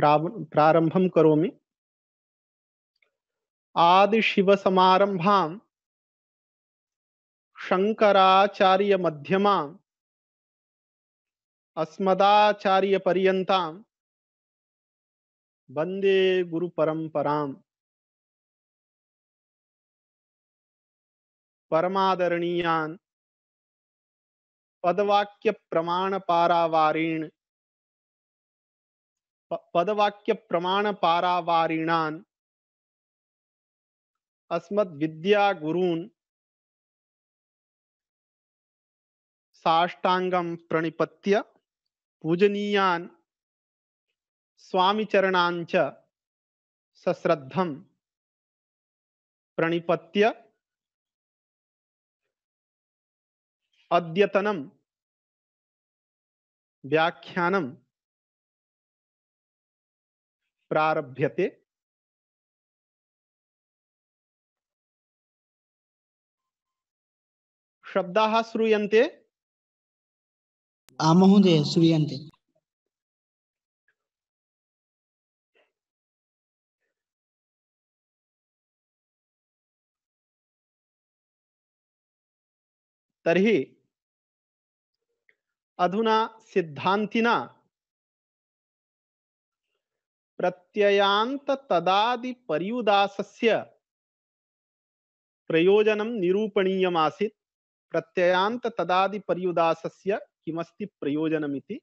प्रारंभम करोमि आदिशिवसमारम्भां शङ्कराचार्यमध्यमाम् अस्मदाचार्यपर्यन्तां वन्दे गुरुपरम्पराम् परमादरणीयान् पदवाक्यप्रमाणपारावारेण पदवाक्य प्रमाण पारावारिणान अस्मद विद्या गुरुन साष्टांगम प्रणिपत्य पूजनीयान स्वामी चरणांच सश्रद्धम प्रणिपत्य अद्यतनम व्याख्यानम प्रारभ्यते शब्द श्रूयते महोदय श्रूयन्ते तर्हि अधुना सिद्धांतिना प्रत्ययांत तदादि पर्युदासस्य प्रयोजनं निरूपणीय आसीत् प्रत्ययांत तदादि पर्युदासस्य किमस्ति प्रयोजनमिति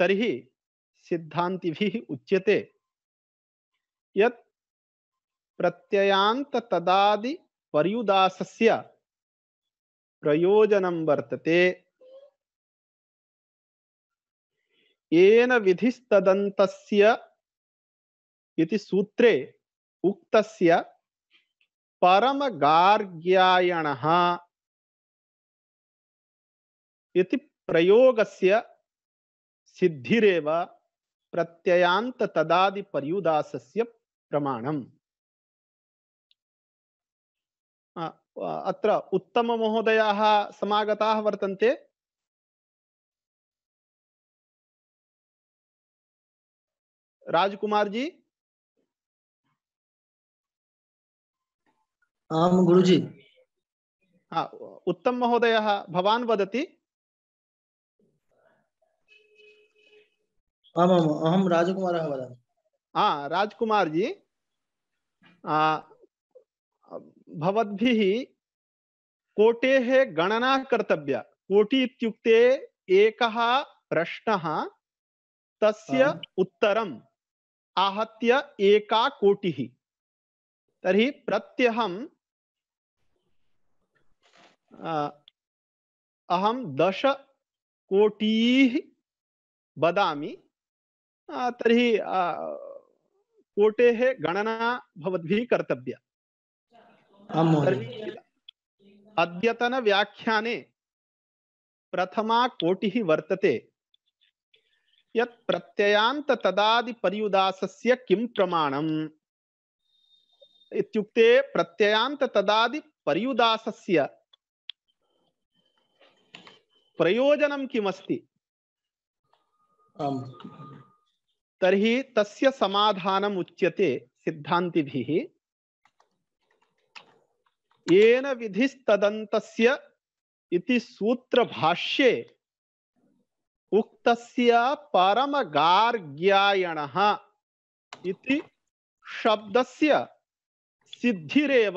तर्हि सिद्धान्तिभिः उच्यते यत् प्रत्ययांत तदादि पर्युदासस्य प्रयोजनं वर्तते येन विधिस्तदन्तस्य इति सूत्रे उक्तस्य परमगार्ग्यायणः इति प्रयोगस्य सिद्धिरेव प्रत्ययान्ततदादिपर्युदासस्य प्रमाणम् अत्र उत्तममहोदयाः समागताः वर्तन्ते राजकुमार जी आम गुरुजी हाँ उत्तम महोदय भवान वदति आमाम् अहं राजकुमारः वदामि हाँ, राजकुमार जी भवद्भिः कोटेः गणना कर्तव्या कोटि इत्युक्ते एकः प्रश्नः तस्य उत्तरं आहत्य एका तरी तर्हि अहम दश दशकोटिः बदा तरी कोटे गणना कर्तव्य कर्तव्या व्याख्याने प्रथमा कोटि वर्तते यत् प्रत्ययान्त तदादि परियुदासस्य किं प्रमाणम् इत्युक्ते प्रत्ययांत तदादि परियुदासस्य प्रयोजनं किमस्ति तर्हि तस्य समाधानम् उच्यते सिद्धान्तिभिः येन विधिस्तदन्तस्य इति सूत्रभाष्ये उक्तस्य परमगार्ग्यायणः इति शब्दस्य सिद्धिरेव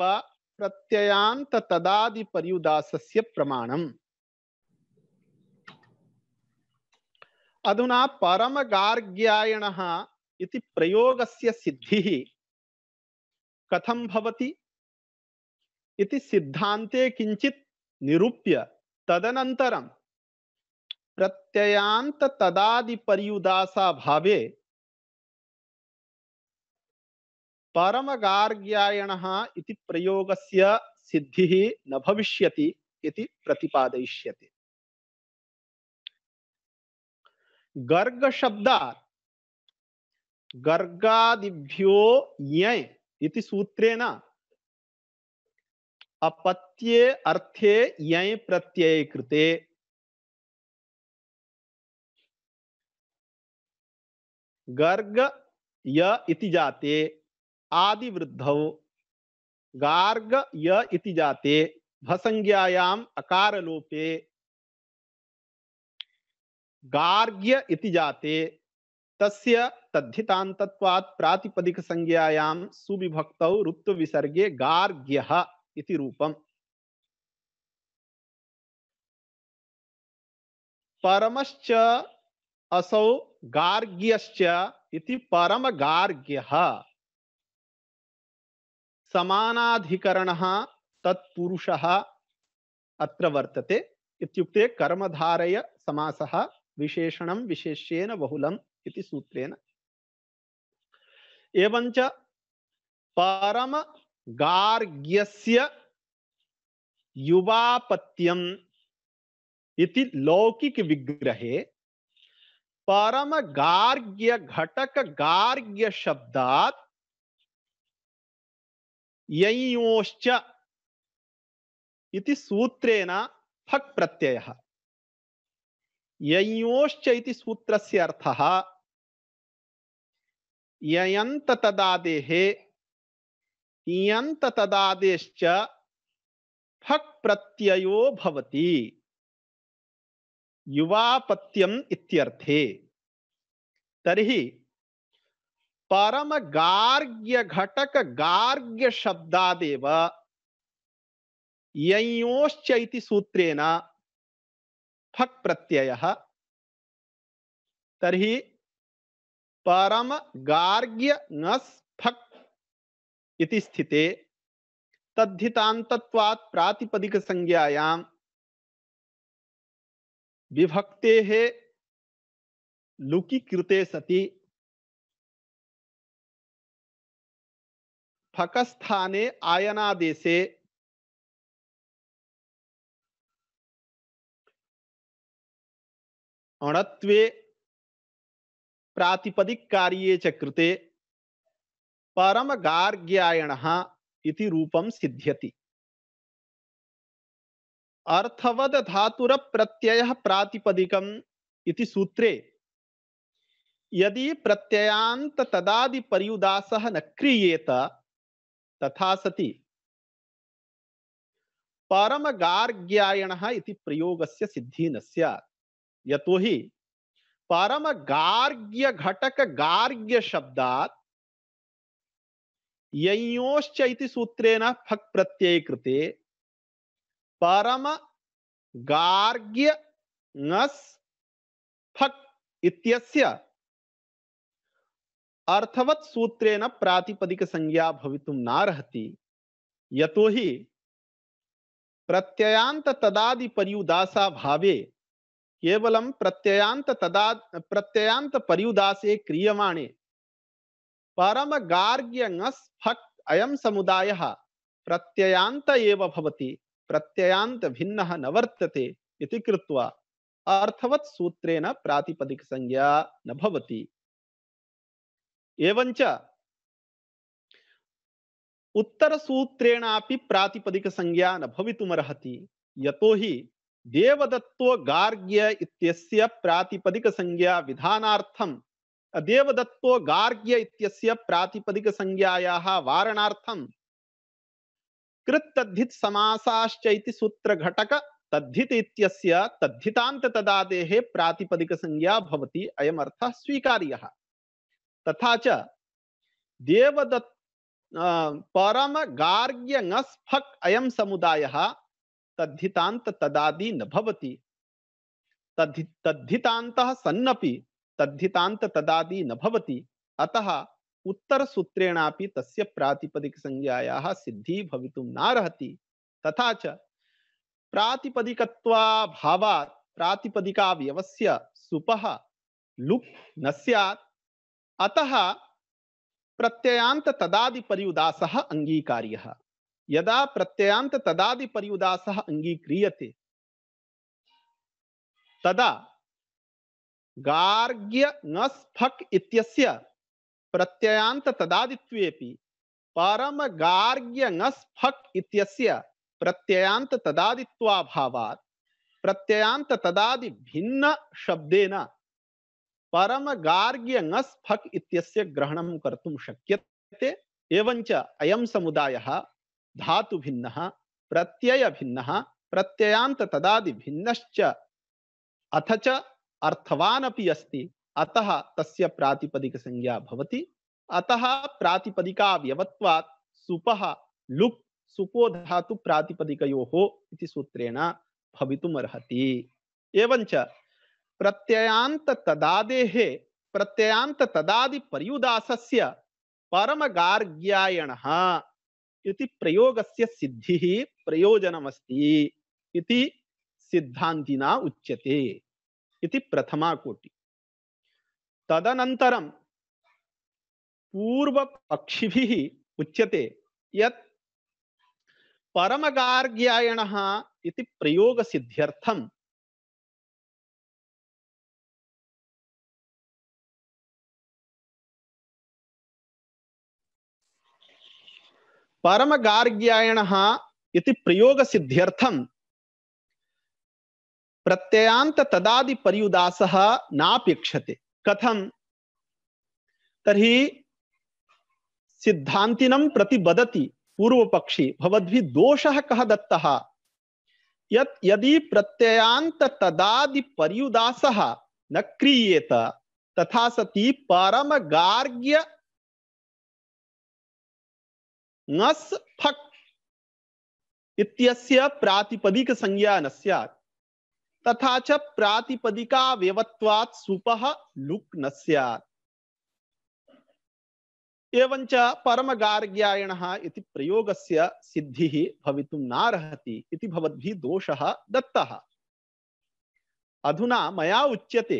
प्रत्ययांत तदादि पर्युदासस्य प्रमाणम् अधुना परमगार्ग्यायणः इति प्रयोगस्य सिद्धिः कथं भवति इति सिद्धान्ते किञ्चित् निरूप्य तदनंतरम प्रत्ययांत तदादि पर्युदासा भावे परम गार्ग्यायण इति प्रयोगस्य सिद्धि न भविष्य प्रतिपादय गर्ग शब्दात् गर्गादिभ्यो ञ इति सूत्रेण अपत्ये अर्थे यय प्रत्यय कृते गर्ग य इति जाते आदि वृद्धौ गार्ग य इति जाते भसंज्ञायाम अकार लोपे गार्ग्य इति जाते तस्य तद्धितांतत्वात् प्रातिपदिक संज्ञायाम सुविभक्तौ रुत्व विसर्गे गार्ग्यः इति रूपम् परमश्च असौ गार्ग्यश्च इति परम गार्ग्यः समानाधिकरणः तत्पुरुषः अत्र वर्तते इत्युक्ते कर्मधारय समासः विशेषणं विशेष्येन बहुलम् इति सूत्रेण एवञ्च परम गार्ग्यस्य युवापत्यम् इति लौकिक विग्रहे परम गार्ग्य घटक गार्ग्य शब्दात ययोश्च इति सूत्रेण फक् प्रत्यय इति सूत्र से अर्थ तदादेः इयन्त फक् प्रत्ययो भवति युवापत्यम इत्यर्थे तरही परम गार्ग्य घटक गार्ग्य शब्दादेव यंयोश्च इति सूत्रेण फक् प्रत्ययः तरही परम गार्ग्य नस फक् इति स्थिते तद्धितान्तत्वात् प्रातिपदिकसंज्ञायां विभक्ते है लुकी कृते सति फकस्थाने आयनादेशे अणत्वे प्रातिपदिक कार्ये च कृते परम इति रूपं सिद्ध्यति अर्थवद धातुर प्रत्यय प्रातिपदिकम इति सूत्रे यदि प्रत्ययांत तदादि परियुदास न क्रियेत तथा सति परम गार्ग्यायण इति प्रयोगस्य सिद्धि न स्यात् यतो हि परम गार्ग्य घटक गार्ग्य शब्दात् ययोश्च इति सूत्रेण फक् प्रत्यय कृते परम गार्ग्य नस फक इत्यस्य अर्थवत सूत्रेण प्रातिपदिक संज्ञा भवितुम ना रहती यतो ही प्रत्ययांत तदादि परियुदासा भावे केवलम प्रत्ययांत तदा प्रत्ययांत परियुदासे क्रियमाणे परम गार्ग्य नस फक अयम समुदाय प्रत्ययांत एव भवति प्रत्ययांत भिन्न न वर्तते इति कृत्वा अर्थवत् सूत्रेण प्रातिपदिक संज्ञा न भवति एवञ्च उत्तरसूत्रेणापि प्रातिपदिक संज्ञा न भवितुमर्हति यतो हि देवदत्तो गार्ग्य इत्यस्य प्रातिपदिक संज्ञा विधानार्थं देवदत्तो गार्ग्य इत्यस्य प्रातिपदिक संज्ञायाः वारणार्थं कृत्तद्धित समासाश्चैति सूत्र घटक तद्धित इत्यस्य तद्धितांत तदादेह प्रातिपदिक संज्ञा भवति अयम अर्थ स्वीकार्यः तथा च देवदत्त परम गार्ग्य नस्फक अयम समुदायः तद्धितांत तदादि न भवति तद्धि सन्नपि तद्धितांत तदादि न भवति अतः उत्तर सूत्रेणापि तस्य प्रातिपदिक संज्ञायाः सिद्धि भवितुं नार्हति तथा च प्रातिपदिकत्वाभावात् प्रातिपदिकावयवस्य सुपः लुक् न स्यात् अतः प्रत्ययांत तदादि परिउदासः अंगीकार्यः यदा प्रत्ययांत तदादि परिउदासः अंगीक्रियते तदा गार्ग्य न स्फक् इत्यस्य प्रत्ययांत तदादित्वेपि परम गार्ग्य नस्फक इत्यस्य प्रत्ययांत तदादित्वाभावात् प्रत्ययांत तदादि भिन्न शब्देन परम गार्ग्य नस्फक इत्यस्य ग्रहणं कर्तुं शक्यते एवञ्च अयं समुदायः प्रत्यय प्रत्ययभिन्नः प्रत्ययांत तदादि भिन्नश्च अथ च अर्थवान् अपि अस्ति अतः तस्य प्रातिपदिक संज्ञा भवति अतः प्रातिपदिका व्यवत्वात् सुपः लुक् सुपो धातु प्रातिपदिकयोः इति सूत्रेण भवितुम् अर्हति एवञ्च प्रत्ययान्त तदादेः प्रत्ययान्त तदादि पर्युदासस्य परमगार्ग्यायणः इति प्रयोगस्य सिद्धिः प्रयोजनमस्ति इति सिद्धान्तिना उच्यते इति प्रथमा कोटि तदनन्तरं पूर्वपक्षिभिः उच्यते यमगाण यत् परमगार्ग्यायणः इति प्रयोग सिद्ध्यर्थ इति तदादि पर्युदास नापेक्षते कथम तरी सिद्धांति प्रतिबदति पूर्व पक्षी भवद्भि दोष कह दत्ता यत यदि प्रत्ययांत तदादि पर्युदासः न क्रियेत तथा सती परम गार्ग्य नस फक इत्यस्य प्रातिपदिक संज्ञा न स्यात् तथा च प्रातिपदिका व्यवत्वात् सुपः लुक् न स्यात् एवञ्च परमगार्ग्यायणः इति प्रयोगस्य सिद्धिः भवितुं नार्हति इति भवद्भिः दोषः दत्तः अधुना मया उच्यते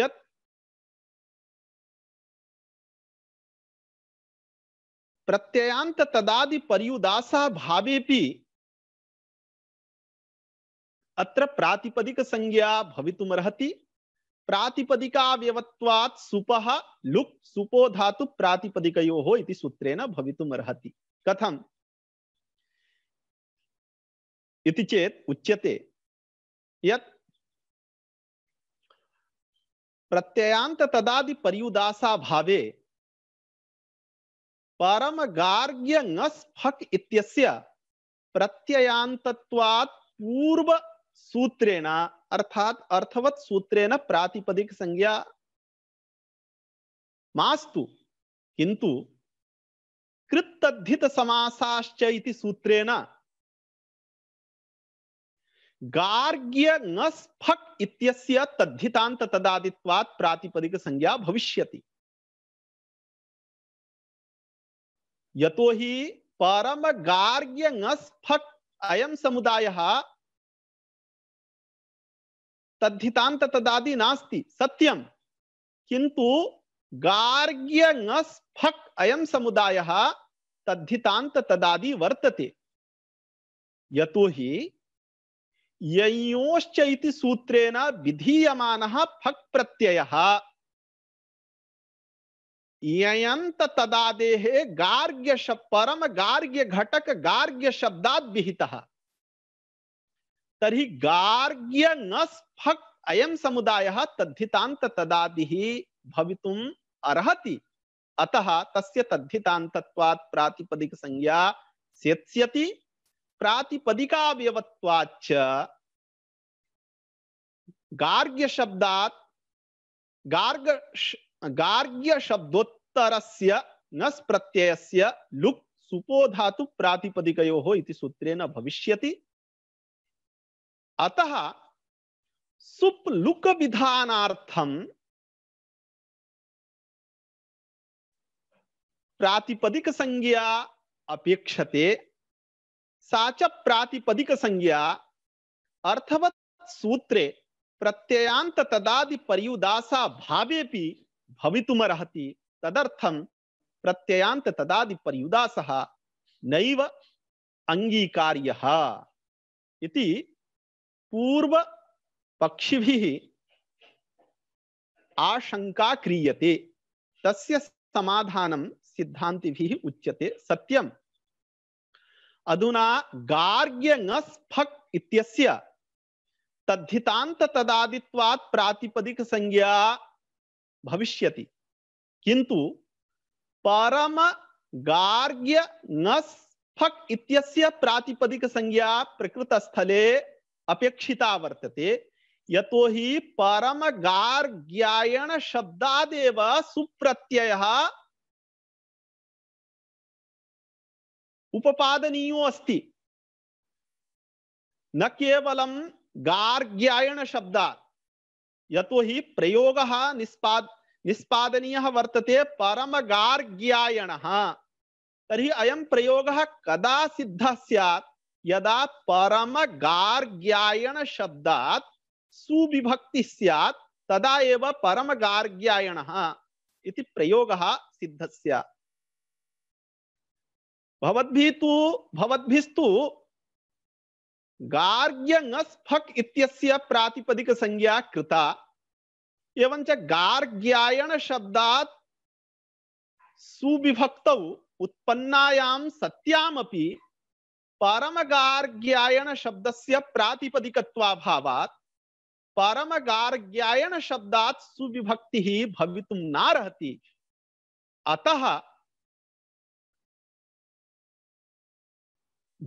यत् प्रत्ययान्त तदादि पर्युदासः भावेपि अत्र प्रातिपदिक संज्ञा भवितुम प्रातिपदिका व्यवत्वात् सुपः लुक् सुपो धातु प्रातिपदिकयोः इति सूत्रेण भवितुम भवितुमर्हति कथम् इति चेत् उच्यते यत् प्रत्ययांत तदादि पर्युदासा भावे परम गार्ग्य फक इत्यस्य प्रत्ययांतत्वात् पूर्व सूत्रेण अर्थात अर्थवत सूत्रेण प्रातिपदिक संज्ञा मास्तु किंतु कृतद्धित समासाश्च इति सूत्रेण गार्ग्य नस्फक इत्यस्य तद्धितांत तदादित्वात् प्रातिपदिक संज्ञा भविष्यति यतो हि परम गार्ग्य नस्फक अयम समुदायः तद्धितांत तदादि नास्ति सत्यम किंतु गार्ग्य नस्फक अयम समुदाय तद्धितांत तदादि वर्तते यतो हि ययोश्च इति सूत्रेण विधीयमानः फक् प्रत्ययः ययंत तदादेहे गार्ग्य परम गार्ग्य घटक गार्ग्य शब्दात् विहितः तरी गार्ग्य न स्फक् अयम समुदाय तद्धितांत तदादि भवितुम अर्हति अतः तस्य तद्धितांतत्वात् प्रातिपदिक संज्ञा सेत्स्यति प्रातिपदिका व्यवत्वाच्च गार्ग्य शब्दात् गार्ग गार्ग्य शब्दोत्तरस्य नस् प्रत्ययस्य लुक् सुपोधातु प्रातिपदिकयोः इति सूत्रेण भविष्यति अतः सुप विधानार्थम प्रातिपदिक संज्ञा अपेक्षते साच प्रातिपदिक संज्ञा अर्थवत् सूत्रे प्रत्ययांत तदादि पर्युदासा भावेपि भवितुमर्हति तदर्थम प्रत्ययांत तदादि पर्युदासः नैव अंगीकार्यः इति पूर्व पक्षिभिः आशंका क्रियते तस्य समाधानं सिद्धान्तिभिः उच्यते सत्यम अधुना गार्ग्य नस्फक इत्यस्य तद्धितांत तदादित्वात् प्रातिपदिक संज्ञा भविष्यति किंतु परम गार्ग्य नस्फक इत्यस्य प्रातिपदिक संज्ञा प्रकृतस्थले अपेक्षिता वर्तते यतो हि परम गार्ग्यायन शब्दादेव सुप्रत्ययः उपपादनीयो अस्ति न केवलं गार्ग्यायन शब्दात् यतो हि प्रयोगः निष्पाद निष्पादनीयः वर्तते परम गार्ग्यायनः तर्हि अयं प्रयोगः कदा सिद्धः स्यात् यदा परम गार्ग्यायन शब्दात सुविभक्ति सैत् तदा एव परम गार्ग्यायन इति प्रयोग सिद्ध भवद्भिः तु भवद्भिस्तु गार्ग्यङस्फक् इत्यस्य प्रातिपदिकसंज्ञा कृता एवञ्च गार्ग्यायन शब्दात सुविभक्तौ उत्पन्नायां सत्यामपि परमगार्ग्यायन शब्द से प्रातिपदिकवाभावात परमगार्ग्यायन शब्दात सुविभक्ति ही भवितुम ना रहती अतः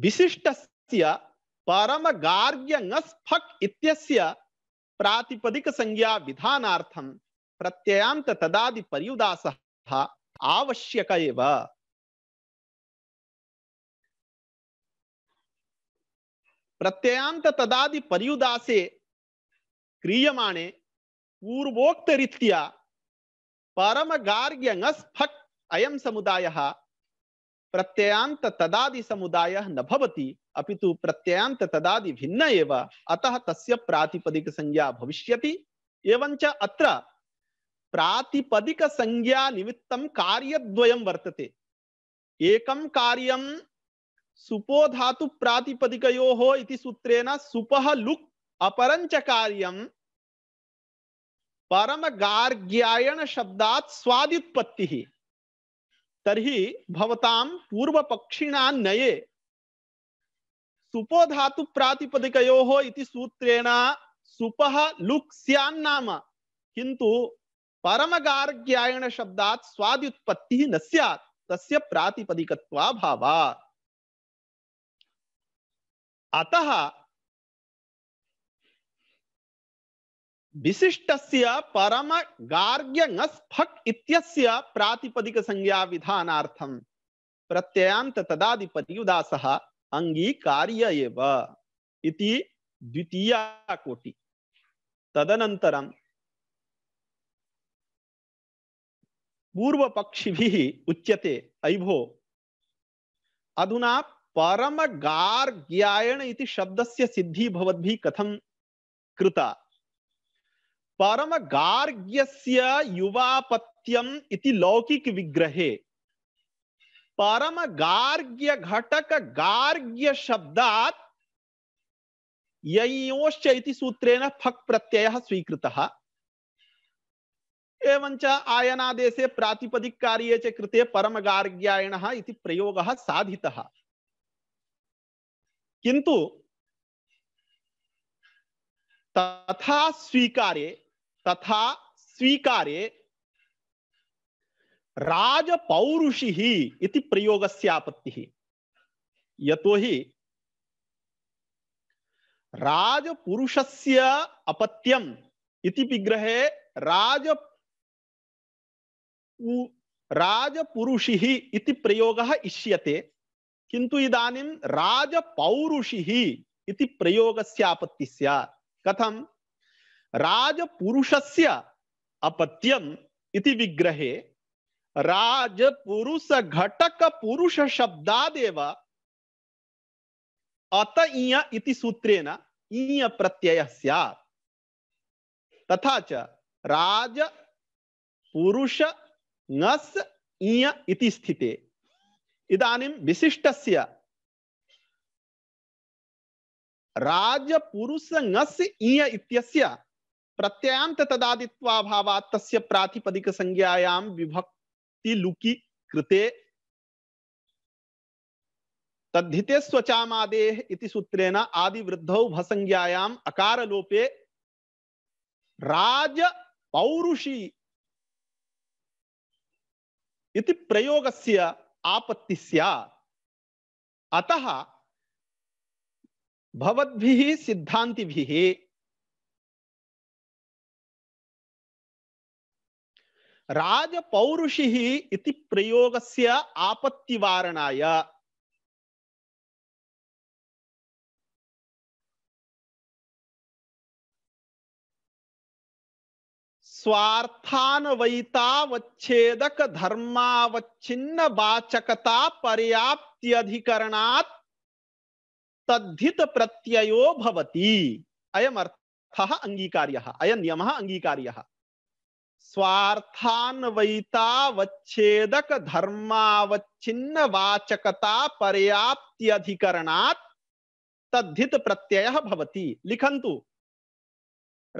विशिष्ट परम गार्ग्य नस्फक इत्यस्य प्रातिपदिक संज्ञा विधानार्थम प्रत्ययांत तदादि पर्युदासः आवश्यक एव प्रत्ययांत तदादि पर्युदासे क्रियमाणे पूर्वोक्त रीत्या परम गार्ग्य ङस्फट् अयम समुदाय प्रत्ययांत तदादि समुदाय न भवति अपितु प्रत्ययांत तदादि भिन्न एव अतः तस्य प्रातिपदिक संज्ञा भविष्यति एवञ्च अत्र प्रातिपदिक संज्ञा निमित्तं कार्यद्वयं वर्तते एकं कार्यं सुपो धातु प्रातिपदिकयोः इति सूत्रेण सुप लुक् अपरञ्च कार्यं परमगार्ग्यायण शब्दात् स्वादित्पत्तिः तर्हि भवतां पूर्वपक्षिणा नए सुपो धातु प्रातिपदिकयोः इति सूत्रेण सुप लुक् सियान्नाम किंतु परम परमगार्ग्यायण शब्दा स्वादुत्पत्ति न सैत् तस्य प्रातिपदिकत्वाभावात् अतः विशिष्ट परम गार्ग्यङस्फक् इत्यस्य प्रातिपदिक संज्ञा विधान प्रत्ययांत तदाधिपति उदास एव इति द्वितीया कोटि तदनन्तरं पूर्वपक्षि उच्यते अयिभो अधुना परम गार्ग्यायण इति शब्दस्य सिद्धि भवद्भि कथं कृता परम गार्ग्यस्य युवापत्यम इति लौकिक विग्रहे परम गार्ग्य घटक गार्ग्य शब्दात् ययोश्च इति सूत्रेण फक् प्रत्ययः स्वीकृतः एवञ्च आयनादेशे प्रातिपदिक कार्ये च कृते परम परमगार्ग्यायणः इति प्रयोगः साधितः किंतु तथा स्वीकारे तथा स्वीकारे राजपौरुषि इति प्रयोगस्य आपत्तिः यतो हि राजपुरुषस्य अपत्यम् इति विग्रहे राज राजपुरुषि इति प्रयोगः इष्यते किंतु इदानीं राजपौरुषिः इति प्रयोगस्य आपत्तिः स्यात् कथं राजपुरुषस्य अपत्यम इति विग्रहे राजपुरुष घटक पुरुष शब्दादेव अत इय इति सूत्रेण इय प्रत्यय स्यात् तथा च राज पुरुष नस् इय इति स्थिते इदानीं विशिष्टस्य राजपुरुषङस्य इय इत्यस्य प्रत्ययान्त तदादित्वाभावात् तस्य प्रातिपदिकसंज्ञायां विभक्तिलुकि कृते तद्धिते स्वचामादेः इति सूत्रेण आदि वृद्धौ भसंज्ञायां अकार लोपे राज पौरुषी इति प्रयोगस्य आपत्ति अतः भवद्भिः सिद्धांतिभिः राजपौरुषिः इति प्रयोगस्य आपत्तिवारणाय स्वार्थान्वयितावच्छेदक धर्मावच्छिन्न वाचकता पर्याप्त्यधिकरणात् तद्धित प्रत्ययो भवति अयम अर्थः अंगीकार्यः अयम नियमः अंगीकार्यः स्वार्थान्वयितावच्छेदक धर्मावच्छिन्न वाचकता पर्याप्त्यधिकरणात् तद्धित प्रत्ययः भवति लिखन्तु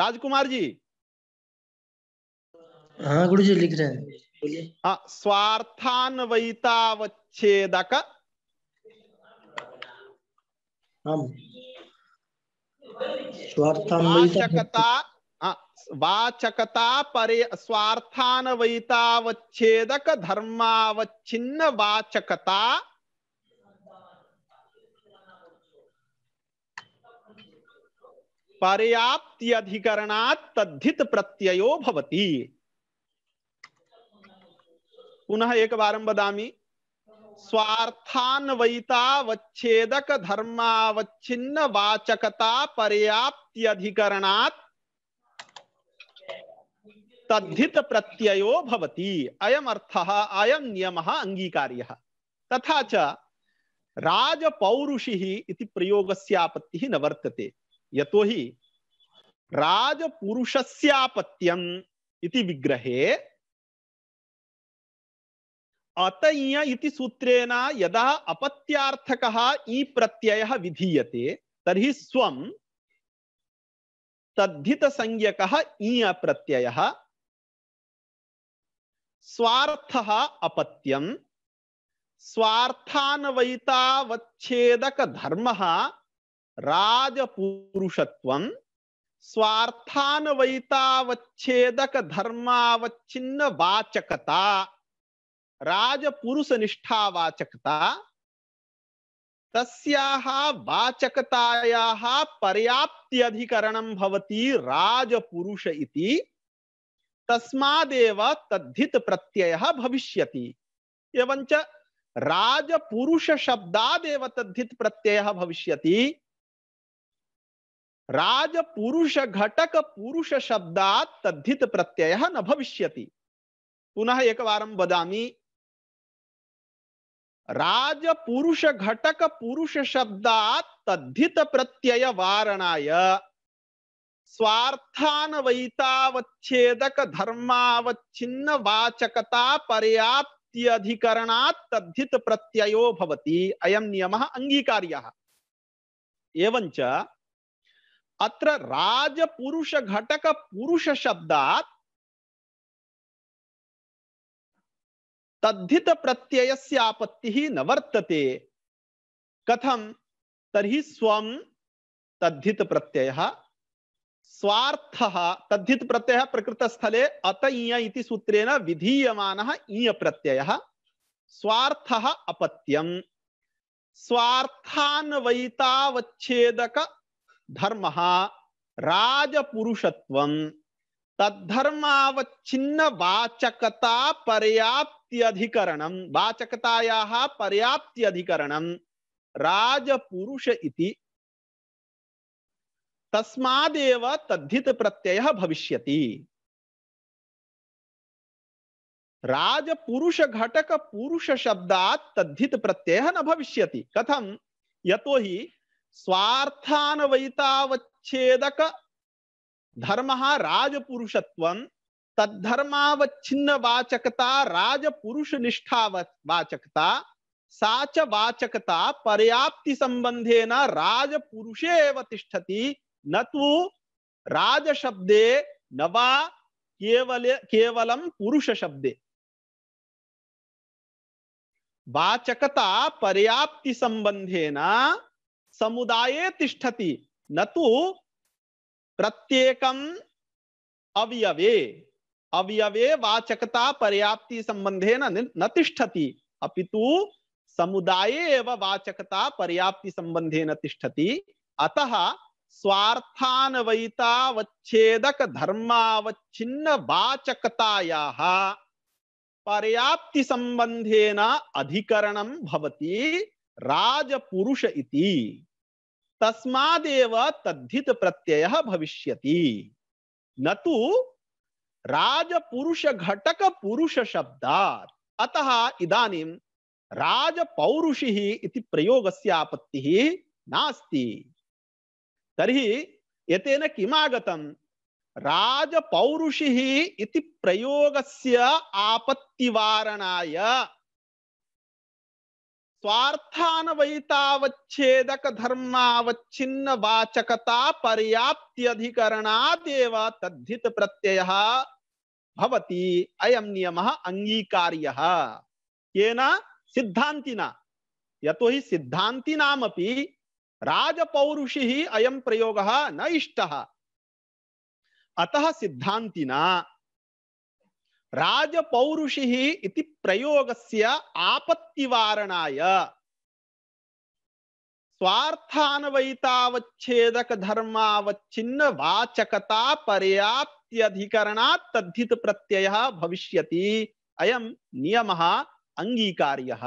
राजकुमार जी हाँ गुरु जी लिख रहे हैं हाँ, हम स्वार्थान्वयिता हाँ, वाचकता परे स्वार्थान्वयितावच्छेदक धर्मावच्छिन्न वाचकता पर्याप्त्यधिकरणात् तद्धित प्रत्ययो भवति पुनः एक एकवारं वदामि स्वार्थान्वयितावच्छेदक धर्मावच्छिन्न वाचकता पर्याप्तिकरणा तद्धित प्रत्ययो भवति अयम अर्थः अयम नियमः अंगीकार्यः तथा च राजपौरुषिः इति प्रयोगस्यापत्तिः न वर्तते यतो हि राजपुरुषस्यापत्यम् इति विग्रहे अत इय इति सूत्रेण यदा अपत्यार्थकः ई प्रत्ययः विधीयते तर्हि स्वं तद्धितसंज्ञकः इय प्रत्ययः स्वार्थः अपत्यम् स्वार्थान्वयितावच्छेदकधर्मः राजपुरुषत्वम् स्वार्थान्वयितावच्छेदकधर्मावच्छिन्नवाचकता राजपुरुष निष्ठावाचकता तस्याः वाचकतायाः राजपुरुष इति तस्मादेव तद्धित प्रत्ययः भविष्यति एवञ्च राजपुरुष शब्दादेव तद्धित प्रत्ययः भविष्यति राजपुरुष घटक पुरुष शब्दात् तद्धित प्रत्ययः न भविष्यति पुनः एकवारं वदामि राज पुरुष घटक पुरुष शब्दात तद्धित प्रत्यय वारणाय स्वार्थान्वयितावच्छेदक धर्मावच्छिन्न वाचकता पर्याप्त्यधिकरणात् तद्धित प्रत्ययो भवति अयम् नियमः अङ्गीकार्यः एवञ्च अत्र राजपुरुषघटकपुरुषशब्दात् तद्धित प्रत्यय आपत्ति न वर्तते कथम तरी स्व तद्धित प्रत्यय स्वार्थ तद्धित प्रत्यय प्रकृतस्थले अत इय सूत्रेण विधीयम इय प्रत्यय स्वार्थ अपत्यम स्वार्थान्वयितावच्छेदक धर्म राजपुरुषत्वं तद्धर्मावच्छिन्न वाचकता पर्याप्त पर्याप्त्यधिकरणं वाचकतायाः पर्याप्त्यधिकरणं राजपुरुष इति तस्मादेव तद्धित प्रत्ययः भविष्यति राजपुरुष घटक पुरुष शब्दात् तद्धित प्रत्ययः न भविष्यति कथं यतोहि स्वार्थान्वयितावच्छेदक धर्मः राजपुरुषत्वं तद्धर्मावच्छिन्न वाचकता राजपुरुष निष्ठा वाचकता साच वाचकता पर्याप्ति संबंधेन राजपुरुषे राज तिष्ठति न तु राज शब्दे न वा केवल केवलम पुरुष शब्दे वाचकता पर्याप्ति संबंधेन समुदाये तिष्ठति न तु प्रत्येकम अवयवे अवयवे वाचकता पर्याप्ति संबंधे न तिष्ठति अपितु समुदाय एव वाचकता पर्याप्ति संबंधे न तिष्ठति अतः स्वार्थान्वयितावच्छेदक धर्मावच्छिन्न वाचकतायाः पर्याप्ति संबंधेन अधिकरणं भवति राजपुरुष इति तस्मादेव तद्धित प्रत्ययः भविष्यति न तु राज पुरुष घटक पुरुष शब्दात अतः इदानीं राज ही इति प्रयोगस्य आपत्ति ही नास्ति तरहि तर्हि राज किमागतं ही इति प्रयोगस्य आपत्ति वारणाया स्वार्थानवैतावच्छेदक धर्मावच्छिन्न वाचकता पर्याप्त्यधिकरणादेव तद्धित प्रत्ययः भवति अयम् नियमः अंगीकार्य येन सिद्धान्तिना यतो हि सिद्धान्तिनामपि राजपौरुषिः अयम् प्रयोगः न इष्टः अतः सिद्धान्तिना राजपौरुषि इति से आपत्तिवारणाय स्वार्थान्वयितावच्छेदकधर्मावच्छिन्न वाचकता पर्याप्त्यधिकरणात् तद्धित प्रत्ययः भविष्यति अयं नियमः अङ्गीकार्यः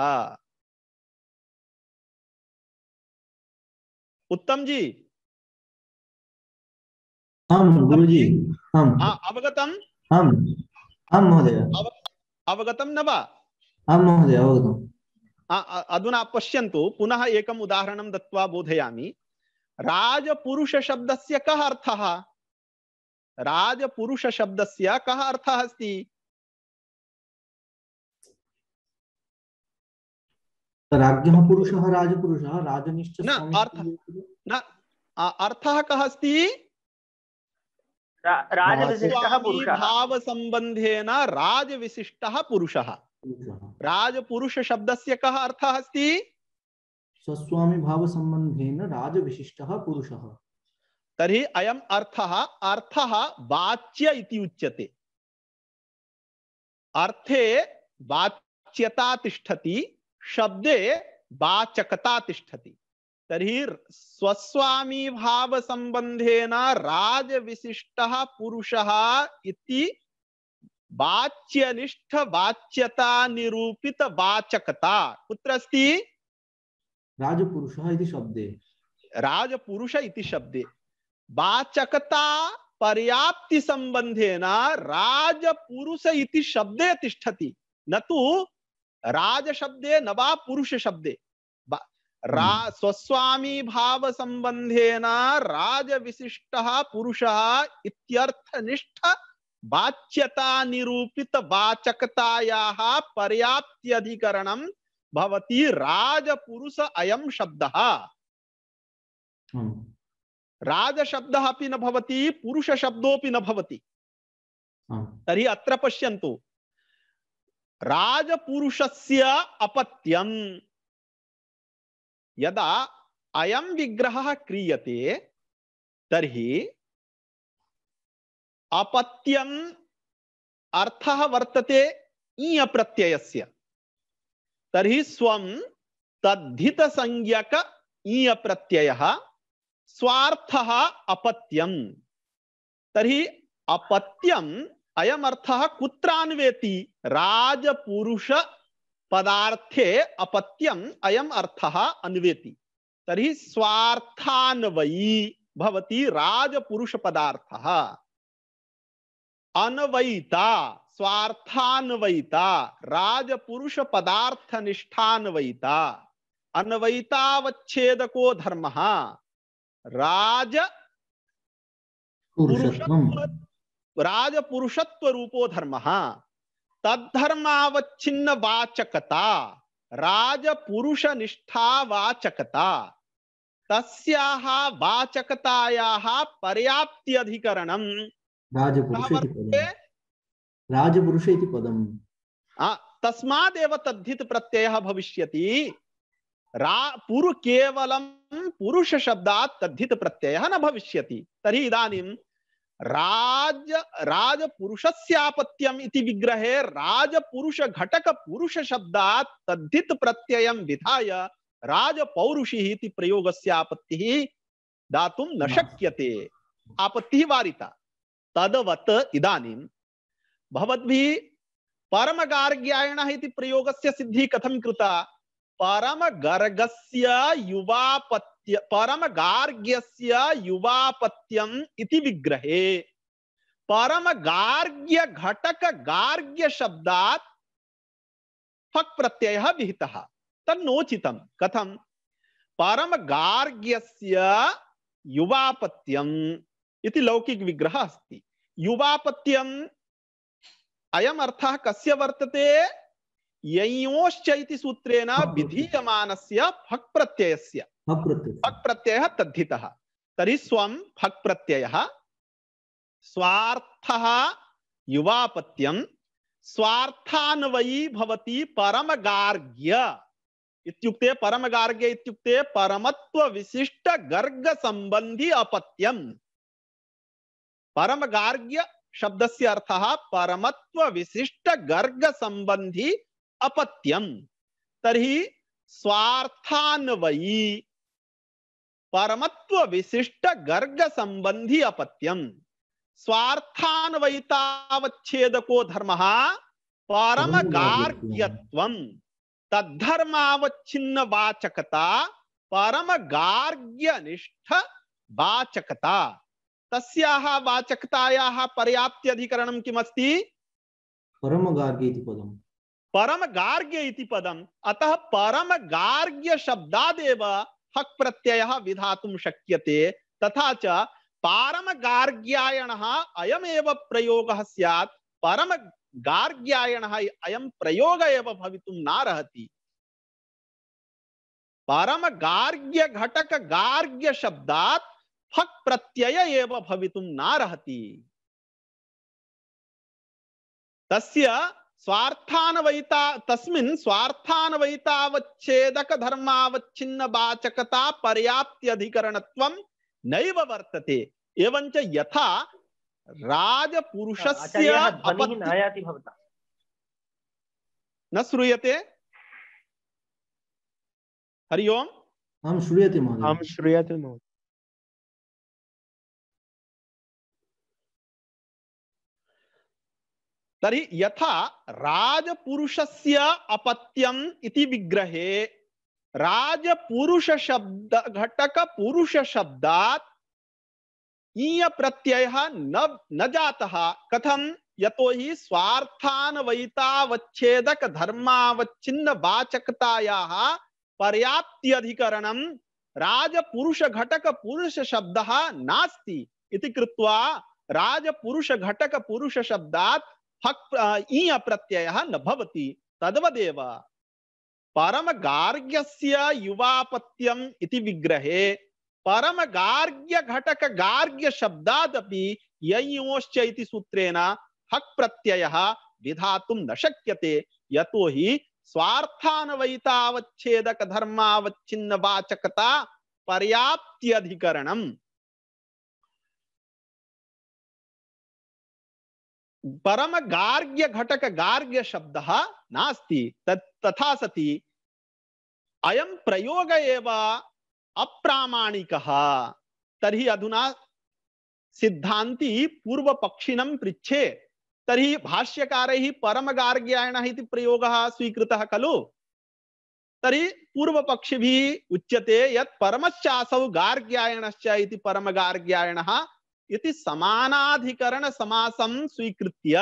उत्तम जी हम गुरुजी आम अवगतम हम आं महोदय अवगतं न वा आं महोदय अवगतम् अधुना पश्यन्तु पुनः एकम् उदाहरणं दत्वा बोधयामि राजपुरुषशब्दस्य कः अर्थः राजपुरुषशब्दस्य कः अर्थः अस्ति राज्ञः पुरुषः राजपुरुषः राजनिश्च न अर्थः कः अस्ति भाव संबंधेन राज विशिष्ट पुरुष राजपुरुष शब्द से कः अर्थ अस्त सस्वामी भाव संबंधेन राज विशिष्ट पुरुष तरी अयम् अर्थ अर्थ वाच्य इति अर्थे वाच्यता शब्दे वाचकता तरी स्वस्वामी भाव संबंधेन राज विशिष्ट पुरुष इति वाच्यनिष्ठ वाच्यता निरूपित वाचकता कुत्र अस्ति राजपुरुषः इति शब्दे राजपुरुष इति शब्दे वाचकता पर्याप्ति संबंधेन राजपुरुष इति शब्दे तिष्ठति न तु राजशब्दे न वा पुरुष शब्दे हम्म। स्वस्वामी भाव संबंधेन राज विशिष्ट पुरुष इत्यर्थनिष्ठ वाच्यता निरूपित वाचकतायाः पर्याप्त्यधिकरणं भवति राजपुरुष अयं शब्दः हम्म। राजशब्दः अपि न भवति पुरुषशब्दोऽपि न भवति तर्हि अत्र पश्यन्तु राजपुरुषस्य अपत्यम् यदा अयम विग्रह क्रियते तरी अपत्यम अर्थ वर्तते ईय प्रत्ययस्य तर्हि स्वं तद्धित संज्ञक ईय प्रत्ययः स्वार्थः अपत्यम तरी अपत्यम अयम अर्थः कुत्रान्वेति राजपुरुष पदार्थे अपत्यम अयम अर्थ अन्वेति तरी स्वान्वयी भवती राजपुरुष पदार्थ अन्वयिता स्वार्थान्वयिता राजपुरुष पदार्थ निष्ठान्वयिता अन्वयितावच्छेदको धर्म राज पुरुषत्व राजपुरुषत्व रूपो धर्म तद्धर्मावच्छिन्न वाचकता राजपुरुष निष्ठा वाचकता तस्याः वाचकतायाः पर्याप्ति अधिकरणम् राजपुरुष इति पदम् तस्मादेव तद्धित प्रत्ययः भविष्यति रा पुरु केवलं पुरुष शब्दात् तद्धित प्रत्ययः न भविष्यति तर्हि इदानीं राज राज पुरुषस्यापत्यम इति विग्रहे राज पुरुष पुरुष घटक राजपुरुषघटकपुरुषशब्दात् तद्धित प्रत्ययं विधाय राज पौरुषी इति प्रयोगस्यापत्तिः दातुं न शक्यते आपत्तिः वारिता तदवत इदानीं भवद्भिः परम परमगार्ग्यायणः इति प्रयोगस्य सिद्धिः कथं कृता परम गर्गस्य युवापत्ति परम परमगार्ग्यस्य युवापत्यम इति विग्रहे परम परमगार्ग्य घटक गार्ग्य फक प्रत्यय विहित तोचित कथम परम परमगार्ग्यस्य युवापत्यम इति लौकिक विग्रह अस्त युवापत्यम अयम अर्थ कस्य वर्तते ययोश्च इति सूत्रेण विधीयमानस्य फक् प्रत्ययस्य फक् प्रत्यय तद्धित तरी स्व फक् प्रत्यय स्वार्थ युवापत्यम स्वार्थान्वयी भवति परम गार्ग्य परम गार्ग्य इत्युक्ते परमत्व विशिष्ट गर्ग संबंधी अपत्यम परम गार्ग्य शब्दस्य अर्थः परमत्व विशिष्ट गर्ग संबंधी अपत्यम तरी स्वार्थान्वयी परमत्व विशिष्ट गर्ग संबंधी अपत्यम स्वार्थान्वयितावच्छेदको धर्म परम गार्ग्यत्व तद्धर्मावच्छिन्न वाचकता परम गार्ग्य निष्ठ वाचकता तस्याः वाचकतायाः पर्याप्त्यधिकरणं किमस्ति परम गार्ग्य इति पदम् परम गार्ग्य इति पदम् अतः परम गार्ग्य शब्दादेव हक् प्रत्यय विधातुं शक्यते तथा च पारमगार्ग्यायणः अयमेव सैत् परम परमगार्ग्यायणः अयं प्रयोग एव भवितुं नार्हति परमगार्ग्य घटक गार्ग्य शब्दात् फक् प्रत्यय एव भवितुं तस्य स्वार्थान्वयिता तस्मिन् स्वार्थान्वयितावच्छेदक धर्मावच्छिन्न वाचकता अधिकरणत्वं नैव वर्तते एवञ्च यथा राजपुरुषस्य न श्रूयते हरि ओम् अहं श्रूयते महोदय अहं श्रूयते महोदय तरी यथा राजपुरुषस्य अपत्यम इति विग्रहे राजपुरुष शब्द घटक पुरुष शब्दात ईय प्रत्यय न न जातः कथम यतो हि स्वार्थान वैता वच्छेदक धर्मा वच्छिन्न वाचकतायाः पर्याप्ति पर्याप्त्यधिकरणं राजपुरुष घटक पुरुष शब्दः नास्ति इति कृत्वा राजपुरुष घटक पुरुष शब्दात् हक् नवती तदवदेव परम भवति युवापत्यम विग्रहे परम इति घटक परमगार्ग्यघटकगार्ग्यशब्दादपि शब्दादपि इति सूत्रेण हक प्रत्यय विधा न शक्यते यतो हि स्वार्थानवैतावच्छेदकधर्मावच्छिन्नवाचकता पर्याप्त्यधिकरणम् परम गार्ग्य घटक गार्ग्य शब्द नास्ति तथा सति अयम प्रयोग एव अप्रामाणिक तरी अधुना सिद्धांति पूर्व पक्षिण पृछे तरी भाष्यकार परम गार्ग्यायण प्रयोग स्वीकृत खलु तरी पूर्व पक्षि उच्यते यत् परमश्चासौ परम गार्ग्यायणः इति समानाधिकरण समासम स्वीकृत्य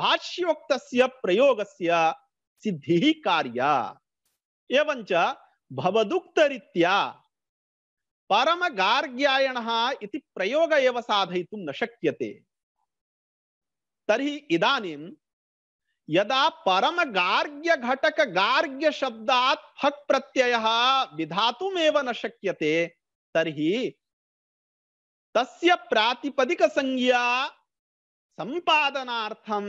भाष्योक्त प्रयोग से सिद्धि कार्य एवं भवदुक्तरीत्या परम गार्ग्यायण इति प्रयोग एव साधय न शक्य तरी इदानीं यदा परम गार्ग्य घटक गार्ग्य शब्दात् फक् प्रत्यय विधातुमेव न शक्यते तर्हि तस्य प्रातिपदिक संज्ञा संपादनार्थम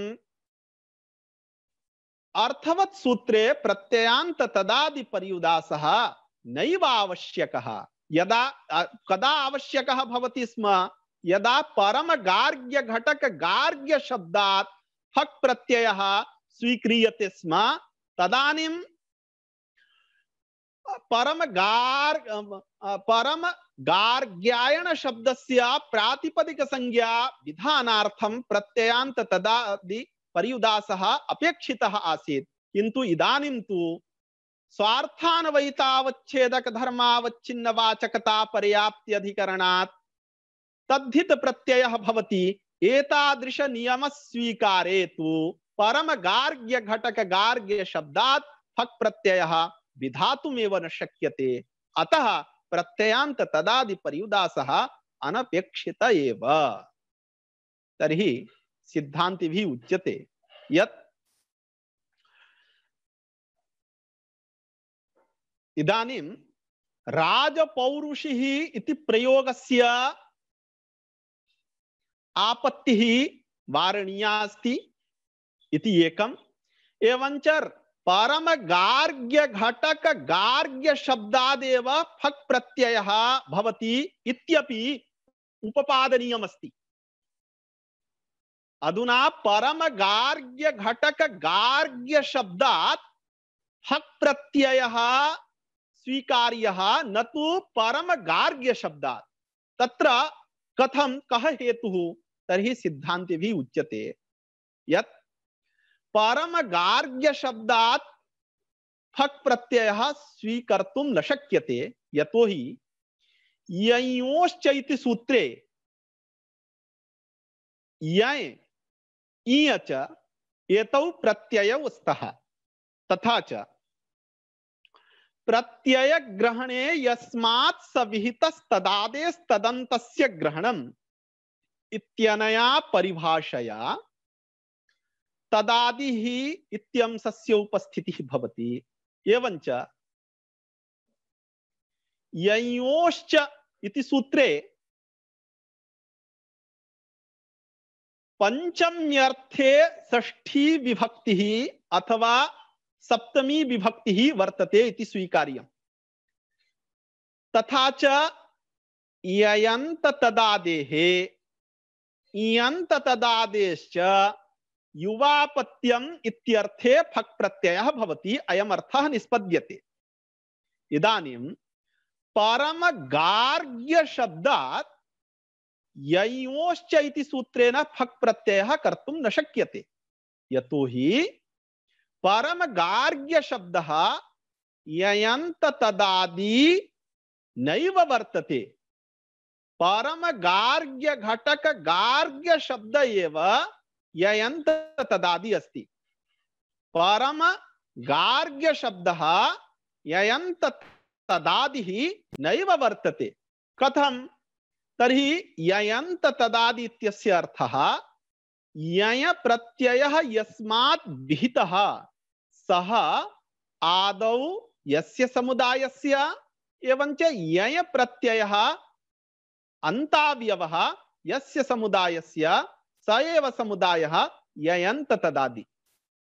अर्थवत् सूत्रे प्रत्ययांत तदादि पर्युदासः नैव आवश्यकः यदा कदा आवश्यकः भवति स्म यदा परम गार्ग्य घटक गार्ग्य शब्दात् हक् प्रत्ययः स्वीक्रियते स्म तदानीं परम गार परम गार्ग्यायन शब्द से प्रातिपदिक संज्ञा विधानार्थम प्रत्ययांत तदादि परियुदास अपेक्षित आसीत् किंतु इदानीं तु स्वार्थान्वयितावच्छेदक धर्मावच्छिन्न वाचकता पर्याप्ति अधिकरणात् तद्धित प्रत्ययः भवति एतादृश नियम स्वीकारे तु परम गार्ग्य घटक गार्ग्य शब्दात् फक् प्रत्ययः विधातुमेव न शक्यते अतः प्रत्ययांत तदादि पर्युदास अनपेक्षित एव तरी सिद्धांति भी उच्यते यत् इदानीं राजपौरुषिः इति प्रयोगस्य आपत्तिः वारणीया अस्ति इति एकम् एवञ्च परम गार्ग्य घटक गार्ग्य शब्दादेव फक् प्रत्यय भवति इत्यपि उपपादनीयमस्ति अधुना परम गार्ग्य घटक गार्ग्य शब्दात् हक प्रत्यय स्वीकार्य न तो परम गार्ग्य शब्दात् तत्र कथम कह हेतु तरी सिद्धान्ते भी उच्यते यत् परम गार्ग्य शब्दात फक प्रत्यय स्वीकर्तुम न शक्यते यतो ही सूत्रे ईयच एतौ प्रत्ययौ तथा च प्रत्यय ग्रहणे यस्मात् सविहितस्तदादेस्तदन्तस्य ग्रहणम् इत्यनया परिभाषया तदादि ही इत्यंशस्य उपस्थिति भवति एवञ्च ययोश्च इति सूत्रे पंचम्यर्थे षष्ठी विभक्ति अथवा सप्तमी विभक्ति वर्तते इति स्वीकार्यम् तथा च इयन्त तदादेः इयन्त तदादेश्च युवापत्यम इत्यर्थे फक् प्रत्ययः भवति अयम् अर्थः निष्पद्यते इदानीं परमगार्ग्यशब्दात् ययोश्च इति सूत्रेण फक् प्रत्ययः कर्तुं न शक्यते यतोहि परमगार्ग्यशब्दः ययन्ततदादि नैव वर्तते परमगार्ग्यघटकगार्ग्यशब्द एव ययन्त तदादि अस्ति परम गार्ग्य शब्द शब्दः तदादि ही नैव वर्तते कथम तर्हि ययन्त तदादि इत्यस्य अर्थः यय प्रत्ययः यस्मात् विहितः सः आदौ यस्य समुदायस्य एवञ्च यय प्रत्ययः अन्ताव्यवः यस्य समुदायस्य स समुदाय ययंत ययन्त तदादि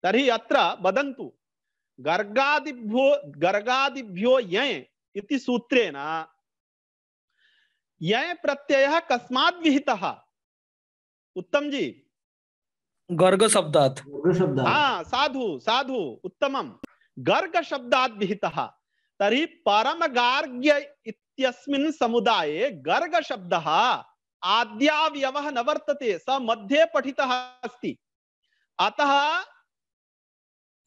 तर्हि अत्र वदन्तु गर्गादिभ्यो गर्गादिभ्यो यञ् इति सूत्रेण यय प्रत्यय कस्मात् विहितः उत्तम जी गर्ग शब्दात् हाँ साधु साधु उत्तमं गर्ग शब्दात् विहितः तरी परम गार्ग्य इत्यस्मिन् समुदाये गर्ग शब्दः आद्याव्यवः न वर्तते स मध्ये पठित अस्त अतः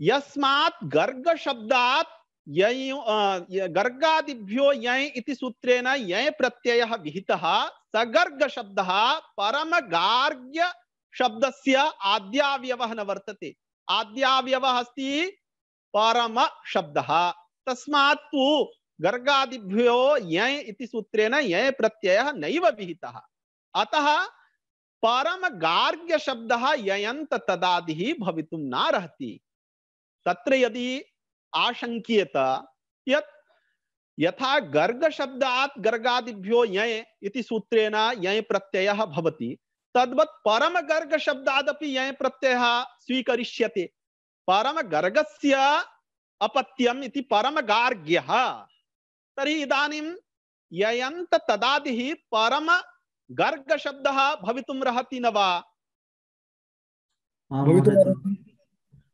यस्मात् गर्गशब्दात् गर्गादिभ्यो इति सूत्रेण प्रत्यय यञ् प्रत्ययः विहितः सगर्गशब्दः परमगार्ग्य शब्दस्य आद्यावयवः न वर्तते आद्यावयवः अस्ति परमशब्दः तस्मात् तु गर्गादिभ्यो इति सूत्रेण यञ् प्रत्यय नैव विहितः अतः परम गार्ग्य शब्द ययंत तदादि भवितुम न रहती तत्र यदि आशंकियत यत् यथा गर्ग शब्दात गर्गादिभ्यो यय इति सूत्रेण यय प्रत्ययः भवति तद्वत् परम गर्ग शब्दादपि यय प्रत्ययः स्वीकरिष्यते परम गर्गस्य अपत्यम इति परम गार्ग्यः तर्हि इदानीं ययन्त तदादिः परम गर्ग शब्द भवितुम रहती न वा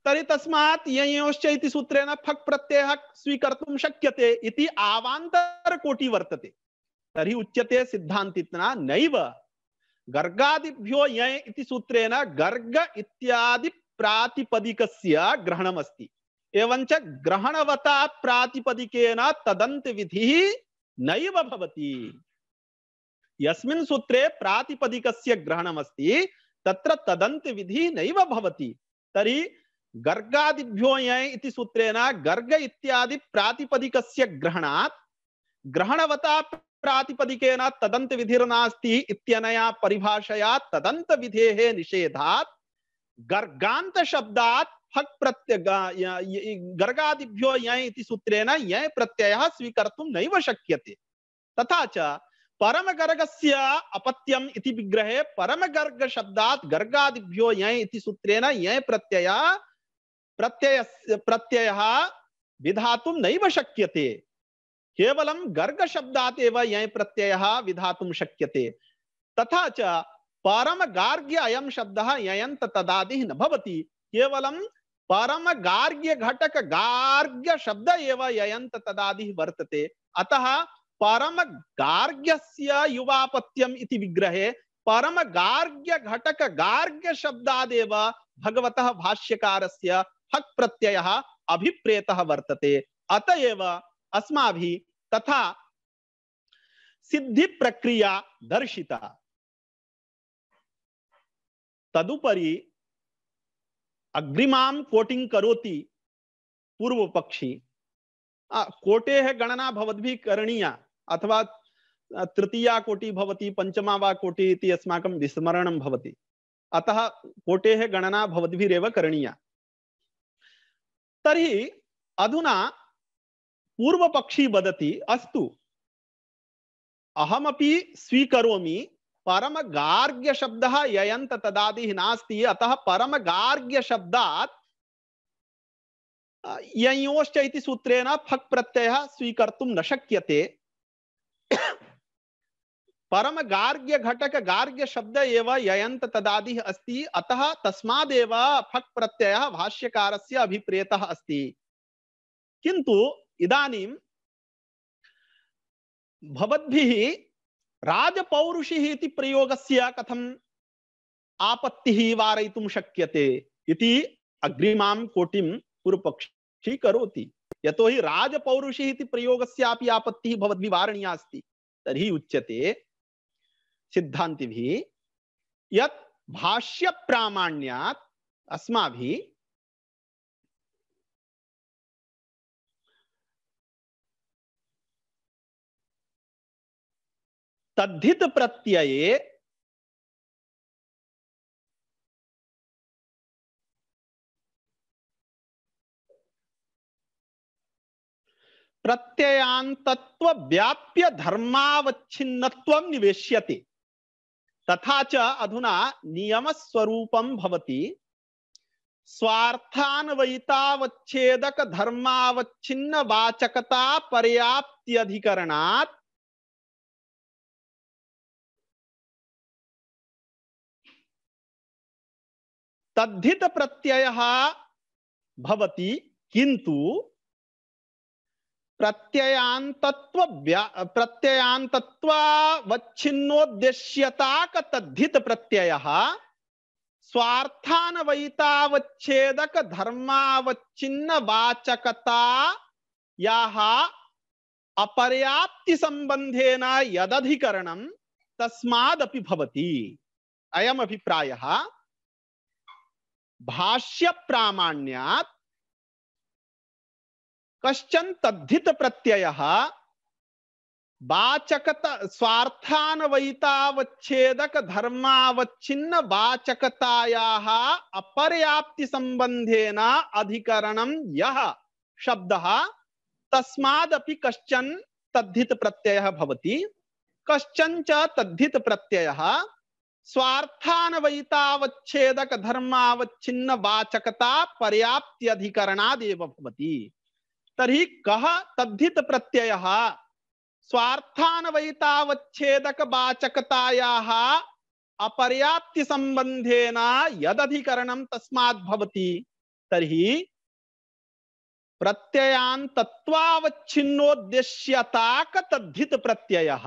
तरी तस्मात् ययोश्च इति सूत्रेण फक् प्रत्यय स्वीकर्तुं शक्यते इति आवान्तर कोटि वर्तते तर्हि उच्यते सिद्धान्तितना नैव गर्गादिभ्यो य इति सूत्रेण गर्ग इत्यादि प्रातिपदिकस्य ग्रहणमस्ति एवञ्च ग्रहणवता प्रातिपदिकेन तदन्तविधिः नैव भवति यस्मिन् सूत्रे प्रातिपदिकस्य ग्रहणमस्ति तत्र तदंत विधि नैव भवति तर्हि गर्गादिभ्यो यै इति सूत्रेण गर्ग इत्यादि प्रातिपदिकस्य ग्रहणात् ग्रहणवता प्रातिपदिकेन तदंत विधिर्नास्ति इत्यनया परिभाषया तदंत विधेः निषेधात् गर्गांत शब्दात् हक प्रत्यय गर्गादिभ्यो यै इति सूत्रेण यै प्रत्ययः स्वीकर्तुं नैव शक्यते तथा च परम से अपत्यम् इति विग्रहे परमगर्गशब्दात् गर्गादिभ्यो य इति सूत्रेण य प्रत्यय प्रत्यय प्रत्यय विधातुं नैव शक्यते केवलं प्रत्यय एव शक्य प्रत्ययः विधातुं शक्यते तथा च परमगार्ग्य अयं शब्दः ययन्त तदादिः न भवति केवलं शब्द एव ययन्त तदादि वर्तते अतः परमगार्ग्यस्य युवापत्यम विग्रहे परम परमगार्ग्य घटक गार्ग्य शब्दादेव भाष्यकार से हक प्रत्यय अभिप्रेत वर्तते अतएव अस्मा तथा सिद्धि प्रक्रिया दर्शिता तदुपरी अग्रिमां कोटिंग करोति पूर्व पक्षी कोटे है गणना भवद्भि करणीया अथवा तृतीया कोटि भवति पंचमा वा कोटि इति अस्माकं विस्मरणं भवति अतः कोटेः गणना भवद्भिरेव करणीया तर्हि अधुना पूर्वपक्षी वदति अस्तु अहमपि स्वीकरोमि परमगार्ग्यशब्दः ययन्त तदादिः नास्ति अतः परमगार्ग्यशब्दात् ययोश्च इति सूत्रेण फक् प्रत्ययः स्वीकर्तुं न शक्यते परम गार्ग्य घटक गार्ग्य शब्द एव ययंत तदादि अस्ति अतः तस्मादेव फट् प्रत्ययः भाष्यकारस्य अभिप्रेतः अस्ति किन्तु इदानीं भवद्भिः राजपौरुषिः इति प्रयोगस्य कथम् आपत्तिः वारयितुं शक्यते इति अग्रिमां कोटिं पूर्वपक्षी करोति यतो हि राजपौरुषिः इति प्रयोगस्यापि आपत्तिः भवद्भिः वारणीया अस्ति तर्हि उच्यते सिद्धांति भी यत भाष्य यत् अस्मा भी तद्धित प्रत्यये प्रत्ययांतत्व व्याप्य धर्मावच्छिन्नत्व निवेश्यते तथा च अधुना नियम नियमस्वरूपं भवति स्वार्थान्वयितावच्छेदक धर्मावच्छिन्न वाचकता पर्याप्ति अधिकरणात् तद्धित प्रत्ययः भवति किंतु प्रत्ययांतत्व प्रत्ययांतत्वावच्छिन्नोद्देश्यता तद्धित प्रत्यय स्वार्थानवैतावच्छेदक धर्मावच्छिन्न वाचकता या अपर्याप्ति संबंधेन यदधिकरणं तस्मादपि भवति अयम अभिप्रायः भाष्य प्रामाण्यात् कश्चन तद्धित प्रत्यय वाचकत स्वार्थान्वयितावच्छेदक धर्मावच्छिन्न वाचकतायाः अपर्याप्ति संबंधेन अधिकरणं यः शब्दः तस्मादपि कश्चन तद्धित प्रत्ययः भवति कश्चन च तद्धित प्रत्ययः स्वार्थान्वयितावच्छेदक धर्मावच्छिन्न वाचकता पर्याप्त्यधिकरणादेव भवति तरी कद्धित प्रत्यय स्वार्थान्वयितावच्छेदक वाचकतायाः अपर्याप्ति संबंधेन यदधिकरणं तस्मात् भवति तर्हि प्रत्ययान् तत्त्वावच्छिन्नोद्देश्यताक तद्धित प्रत्ययः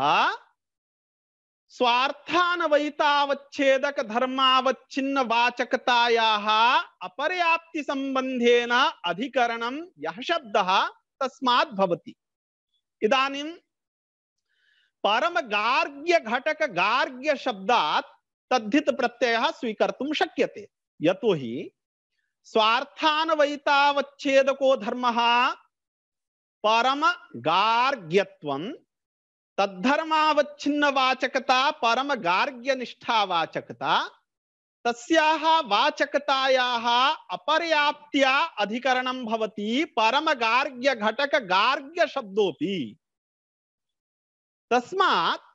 स्वार्थानवैतावच्छेदक धर्मावच्छिन्न वाचकतायाः अपर्याप्ति सम्बन्धेन अधिकरणं यः शब्दः तस्मात् भवति इदानीं परम गार्ग्य घटक गार्ग्य शब्दात् तद्धित प्रत्ययः स्वीकर्तुं शक्यते यतो यतोहि स्वार्थानवैतावच्छेदको धर्मः परम गार्ग्यत्वं तद्धर्मावच्छिन्न वाचकता परम गार्ग्य निष्ठा वाचकता तस्याः वाचकतायाः अपर्याप्त्या अधिकरणं भवति परम गार्ग्य घटक गार्ग्य शब्दोपि तस्मात्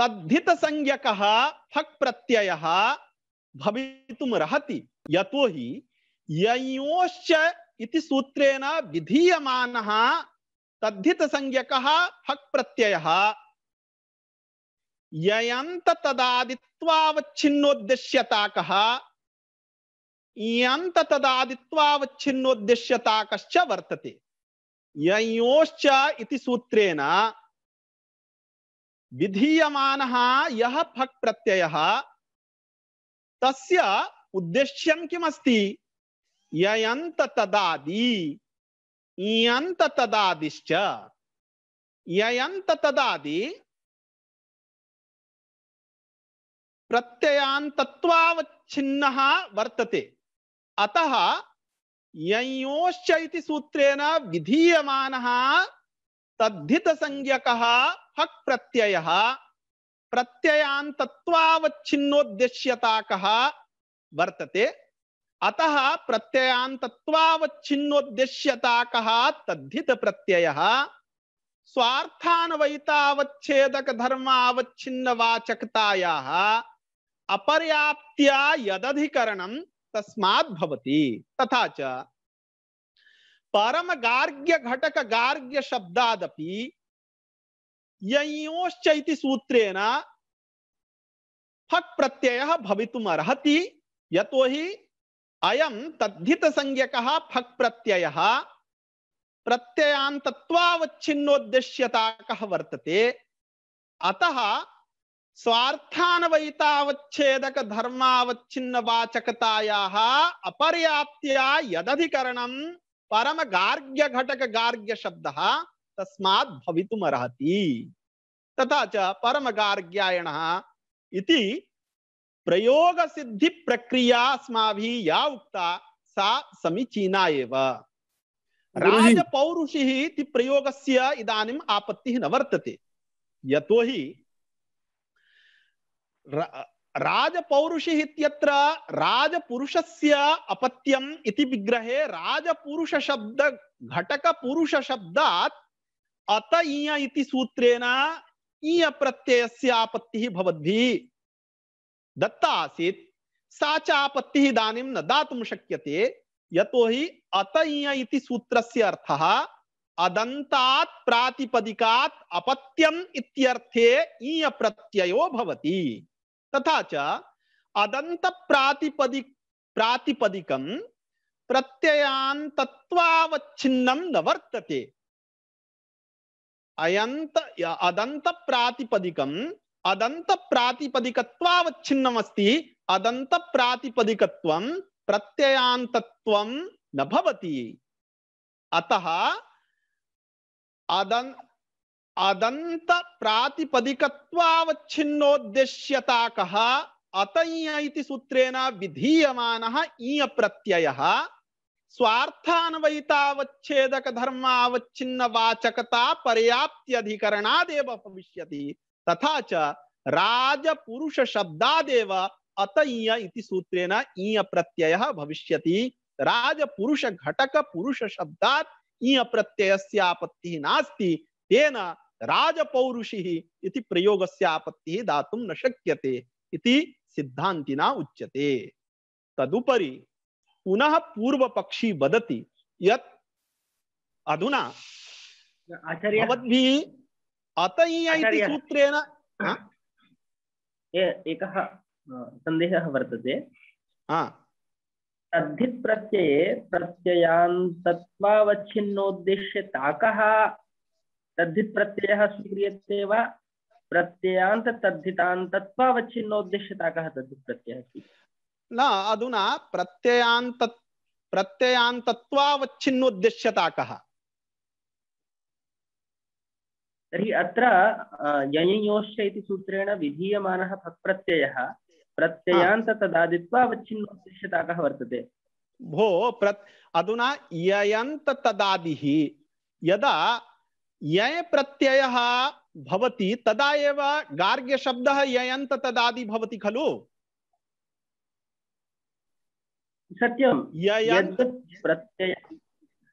तद्धित संज्ञकः फक् प्रत्ययः भवितुम रहति यतो हि ययोश्च इति सूत्रेण विधीयमानः तद्धित संज्ञक हक प्रत्यय यंत तदादित्वावच्छिन्नोद्देश्यता कहा यंत तदादित्वावच्छिन्नोद्देश्यता कश्च वर्तते ययोश्च इति सूत्रेण विधीयमानः यः फक् प्रत्ययः तस्य उद्देश्यं किमस्ति ययन्त तदादि यंत तदादिश्च यंत तदादि प्रत्ययान वर्तते अतः ययोश्च इति सूत्रेण विधीयमानः तद्धितसंज्ञकः हक् प्रत्ययः प्रत्ययान तत्वावच्छिन्नोद्देश्यताकः वर्तते अतः प्रत्ययान कहा तद्धित प्रत्यय स्वार्थान्वयितावच्छेदक धर्मावच्छिन्न वाचकताया अपर्याप्त्या यदधिकरणम तस्मात् भवति तथा च परम गार्ग्य घटक गार्ग्य शब्दादपि ययोश्च इति सूत्रेण फट् प्रत्ययः भवितुम् अर्हति यतो हि अयम तद्धित संज्ञक फक् प्रत्यय प्रत्ययांतत्वावच्छिन्नोद्देश्यताकः वर्तते अतः स्वार्थान्वयितावच्छेदक धर्मावच्छिन्न वाचकतायाः अपर्याप्त्या यदधिकरणं परम गार्ग्य घटक गार्ग्य शब्दः तस्मात् अर्हति तथा च परम गार्ग्यायणः इति प्रयोग सिद्धि प्रक्रिया अस्माभि या उक्ता सा समीचीना एव राजपौरुषिः इति प्रयोगस्य इदानीम् आपत्तिः न वर्तते यतो हि राजपौरुषिः इत्यत्र राजपुरुषस्य अपत्यम् इति विग्रहे राजपुरुषशब्द घटकपुरुषशब्दात् अत इय इति सूत्रेण इय प्रत्ययस्य आपत्तिः भवद्भिः दत्ता आसी सापत्ति च न दात शक्य यतोहि अतञ्य इति सूत्रस्य अर्थः अदन्तात् प्रातिपदिकात् ईय प्रत्ययो भवति तथा च अदंत प्रातिपदि न वर्तते अयंत अदंत प्रातिपदिकं अदंत प्रातिपदिकवावच्छिन्नमस्ती अदंत प्रातिपदिक प्रत्यव नवती अतः अदन अदंत प्रातिपदिकवावच्छिन्नोद्देश्यता कतई सूत्रेण विधीयम ईय प्रत्यय स्वान्वयितावच्छेदकधर्मावच्छिन्नवाचकता पर्याप्त्यधिकरणादेव भविष्यति तथा च राज पुरुष शब्दादेव अत इति सूत्रेण ई प्रत्यय भविष्य राज पुरुष घटक पुरुष ई प्रत्यय से आपत्ति नास्ति तेन राजपौरुषि इति प्रयोगस्य आपत्ति दातुं न शक्यते इति सिद्धान्तिना उच्यते तदुपरि पुनः पूर्व पक्षी वदति यत् अधुना भवद्भिः सूत्रेण एकः सन्देहः वर्तते तद्धित् प्रत्यये प्रत्ययान् तत्त्वावच्छिन्नोद्दिश्य ताकः तद्धित् प्रत्ययः स्वीक्रियते वा प्रत्ययान्त तद्धितान् तत्त्वावच्छिन्नोद्दिश्य ताकः तद्धित् प्रत्ययः न अधुना प्रत्ययान्त प्रत्ययान्तत्वावच्छिन्नोद्दिश्यताकः तरी अत्र यञयोश्च इति सूत्रेण विधीयमानः फक्प्रत्ययः प्रत्ययान्त तदादित्वा अवच्छिन्नोपदिश्यताकः वर्तते भो प्रत् अधुना ययन्त तदादिः यदा यय प्रत्ययः भवति तदा एव गार्ग्यशब्दः ययन्त तदादि भवति खलु सत्यं ययन्त प्रत्यय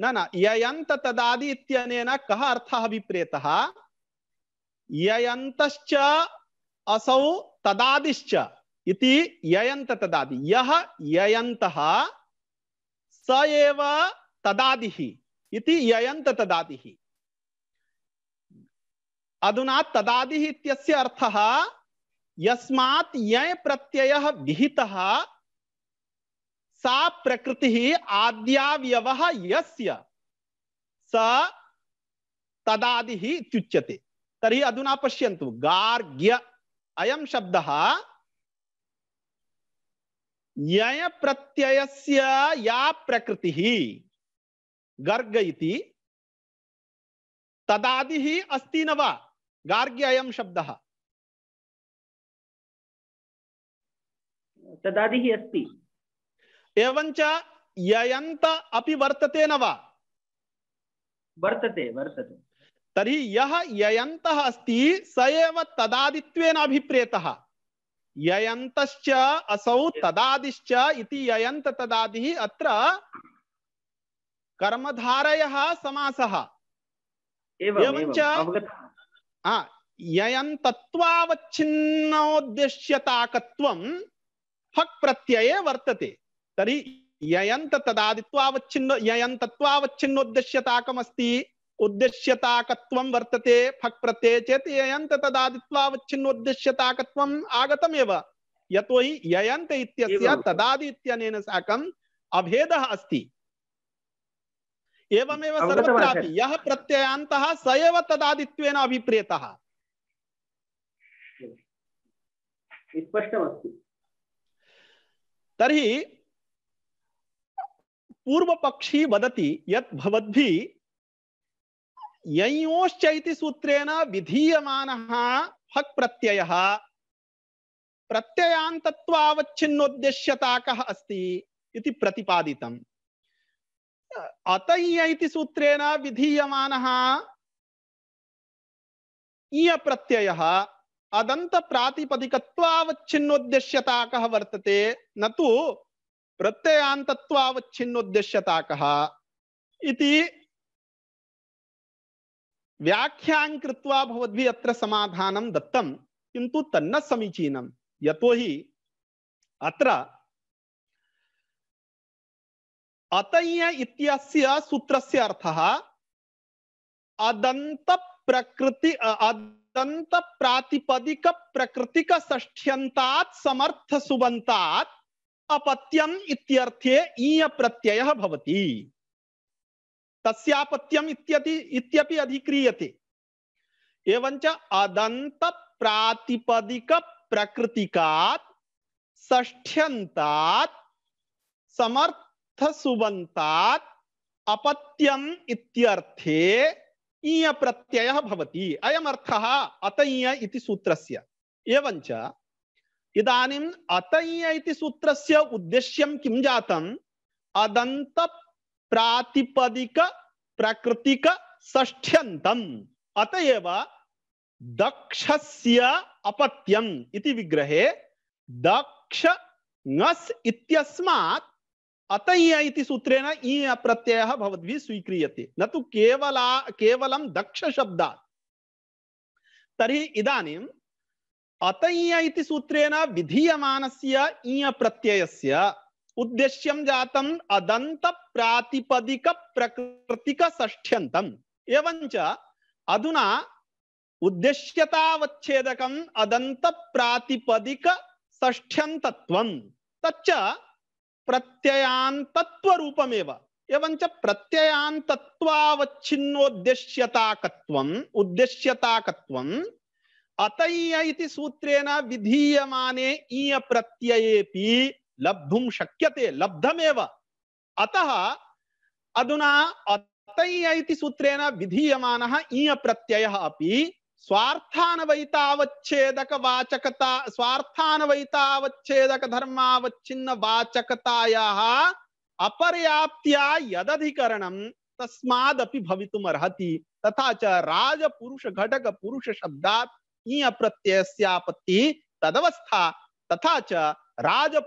न न ययन्त तदादि इत्यनेन कः अर्थः अभिप्रेतः ययन्तश्च असौ तदादिश्च इति ययंत तदादि यह ययंत स एव तदादिः इति ययन्त तदादिः अधुना तदादि इत्यस्य अर्थः यस्मात् यय प्रत्ययः विहितः सा प्रकृति आद्यावयव यस्य स तदादि चुच्यते तरी अधुना पश्यंतु गार्ग्य अयम शब्द यय प्रत्ययस्य या प्रकृति ही गर्ग इति ही अस्ति न वा गार्ग्य अयम शब्द तदादि ही अस्ति एवञ्च ययन्त अपि वर्तते न वा वर्तते वर्तते तर्हि यः ययन्तः अस्ति स एव तदादित्वेन अभिप्रेतः ययन्तश्च असौ तदादिश्च इति ययन्त तदादिः अत्र कर्मधारयः समासः एवञ्च ययन्तत्वावच्छिन्नोद्देश्यताकत्वं प्रत्यये वर्तते तरी ययंत तदादित्वावच्छिन्न ययंतत्वावच्छिन्नोद्देश्यताकमस्ति उद्देश्यताकत्वं वर्तते फक् प्रत्यये चेत् ययन्त तदादित्वावच्छिन्नोद्देश्यताकत्वम् आगतम् यतो हि ययंत इत्यस्य तदादि इत्यनेन साकं अभेदः अस्ति एवमेव सर्वत्रापि यः प्रत्ययान्तः स एव तदादित्वेन अभिप्रेतः स्पष्टमस्ति तर्हि पूर्वपक्षी वदति यत् भवद्भिः ययोश्च इति सूत्रेण विधीयमानः हक् प्रत्ययः प्रत्ययान्तत्वावच्छिन्नोद्देश्यता अस्ति इति प्रतिपादितम् अतय्य इति सूत्रेण विधीयमानः इय प्रत्ययः अदन्तप्रातिपदिकत्वावच्छिन्नोद्देश्यता वर्तते न तु प्रत्ययांतत्वावच्छिन्नोद्देश्यता कहा इति व्याख्यां कृत्वा भवद्भिः अत्र समाधानं दत्तं किन्तु तन्न समीचीनं यतो हि अत्र अतञ्य इत्यस्य सूत्रस्य अर्थः प्रकृति प्रातिपदिक प्रकृतिक अदन्तप्रकृति समर्थ समर्थसुबन्तात् अपत्यम इत्यर्थे ईय प्रत्यय भवति तस्यापत्यम इत्यति इत्यपि अधिक्रियते एवञ्च अदंत प्रातिपदिक प्रकृतिकात् षष्ठ्यन्तात् समर्थ सुबन्तात् अपत्यम इत्यर्थे ईय प्रत्ययः भवति अयम् अर्थः अतय इति सूत्रस्य एवञ्च इदानीम् अतय्य इति सूत्रस्य उद्देश्यं किं जातम् अदंत प्रातिपदिक प्राकृतिक षष्ठ्यन्तम् अतएव एव दक्षस्य अपत्यम् इति विग्रहे दक्ष ङस् इत्यस्मात् अतञ्य इति सूत्रेण ई प्रत्ययः भवद्भिः स्वीक्रियते न तु केवला दक्ष दक्षशब्दात् तर्हि इदानीं अतईय इति सूत्रेण विधीयमानस्य इय प्रत्ययस्य उद्देश्यं जातम् अदन्त प्रातिपदिक प्रकृतिक षष्ठ्यन्तम् एवञ्च अधुना उद्देश्यतावच्छेदकम् अदंत प्रातिपदिक षष्ठ्यन्तत्वम् तच्च प्रत्ययान्तत्वरूपमेव एवञ्च प्रत्ययान्तत्वावच्छिन्नोद्देश्यताकत्वम् उद्देश्यताकत्वम् अतय इति सूत्रेण विधीयमाने ईय प्रत्ययेपि लब्धुम शक्यते लब्धमेव अतः अधुना अतय इति सूत्रेण विधीयमानः ईय प्रत्ययः अपि स्वार्थान्वयितावच्छेदक वाचकता वाचकतायाः अपर्याप्त्या यदधिकरणं तस्मादपि भवितुमर्हति तथा च राजपुरुषघटकपुरुषशब्दात् ई आपत्ति तदवस्था तथा च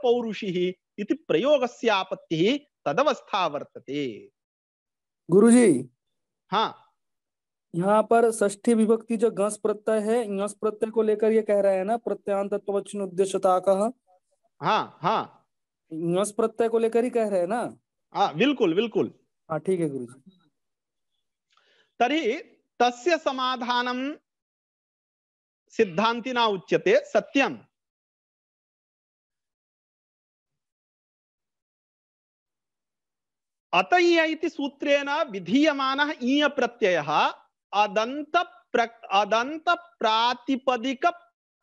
प्रयोग इति आपत्ति तदवस्था वर्तते गुरुजी हाँ यहाँ पर ष्ठी विभक्ति जो घस प्रत्यय है घस प्रत्यय को लेकर ये कह रहे हैं ना प्रत्यांत तत्वचन उद्देश्यता का हाँ हाँ घस प्रत्यय को लेकर ही कह रहे हैं ना हाँ बिल्कुल बिल्कुल हाँ ठीक है गुरु जी तरी तस्य समाधानम सिद्धांति ना उच्यते सत्यम अत इति सूत्रेण विधीयमान ईय प्रत्यय अदंत अदंत प्रातिपदिक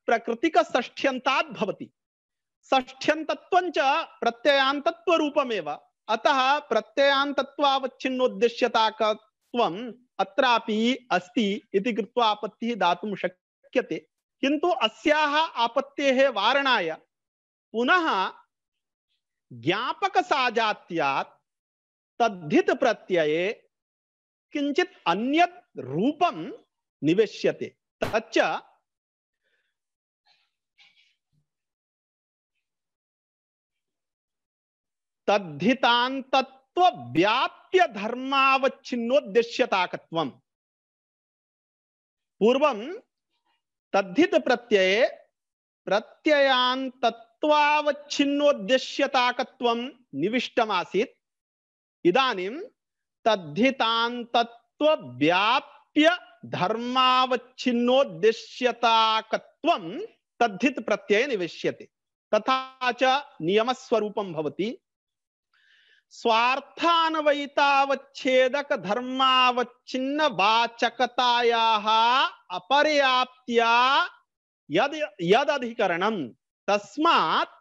प्रकृतिक षष्ठ्यंतात् भवति षष्ठ्यंतत्वञ्च प्रत्ययांतत्वरूपमेव अतः प्रत्ययांतत्वावच्छिन्नोद्देश्यताकत्वम् अस्ति इति कृत्वा आपत्तिः दातुं शक्य शक्यते किन्तु अस्याः आपत्तेः वारणाय पुनः ज्ञापक ज्ञापकसाजात्यात् तद्धित प्रत्यये किञ्चित् अन्यत् रूपं निवेश्यते तच्च व्याप्य धर्मावच्छिन्नोद्देश्यताकत्वम् पूर्वं तद्धित प्रत्यय प्रत्ययान तत्वावच्छिन्नोद्देश्यताकत्वं निविष्टम आसीत् इदानीं तद्धितान् धर्मावच्छिन्नोद्देश्यताकत्वं तद्धित प्रत्यय निवेश्यते तथा च नियमस्वरूपं भवति स्वार्थान्वयितावच्छेदक धर्मावच्छिन्न वाचकतायाः अपर्याप्त्या यद् यदधिकरणम तस्मात्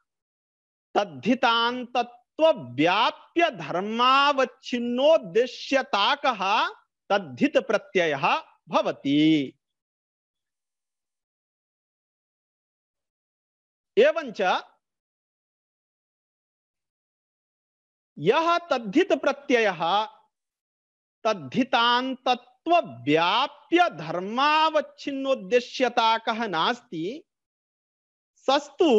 तद्धितांतत्व व्याप्य धर्मावच्छिन्नोद्देश्यताक तद्धित प्रत्ययः भवति एवञ्च यह तद्धित प्रत्यय तद्धितांतत्व व्याप्य धर्मावच्छिन्नोद्देश्यता कह नास्ति सस्तु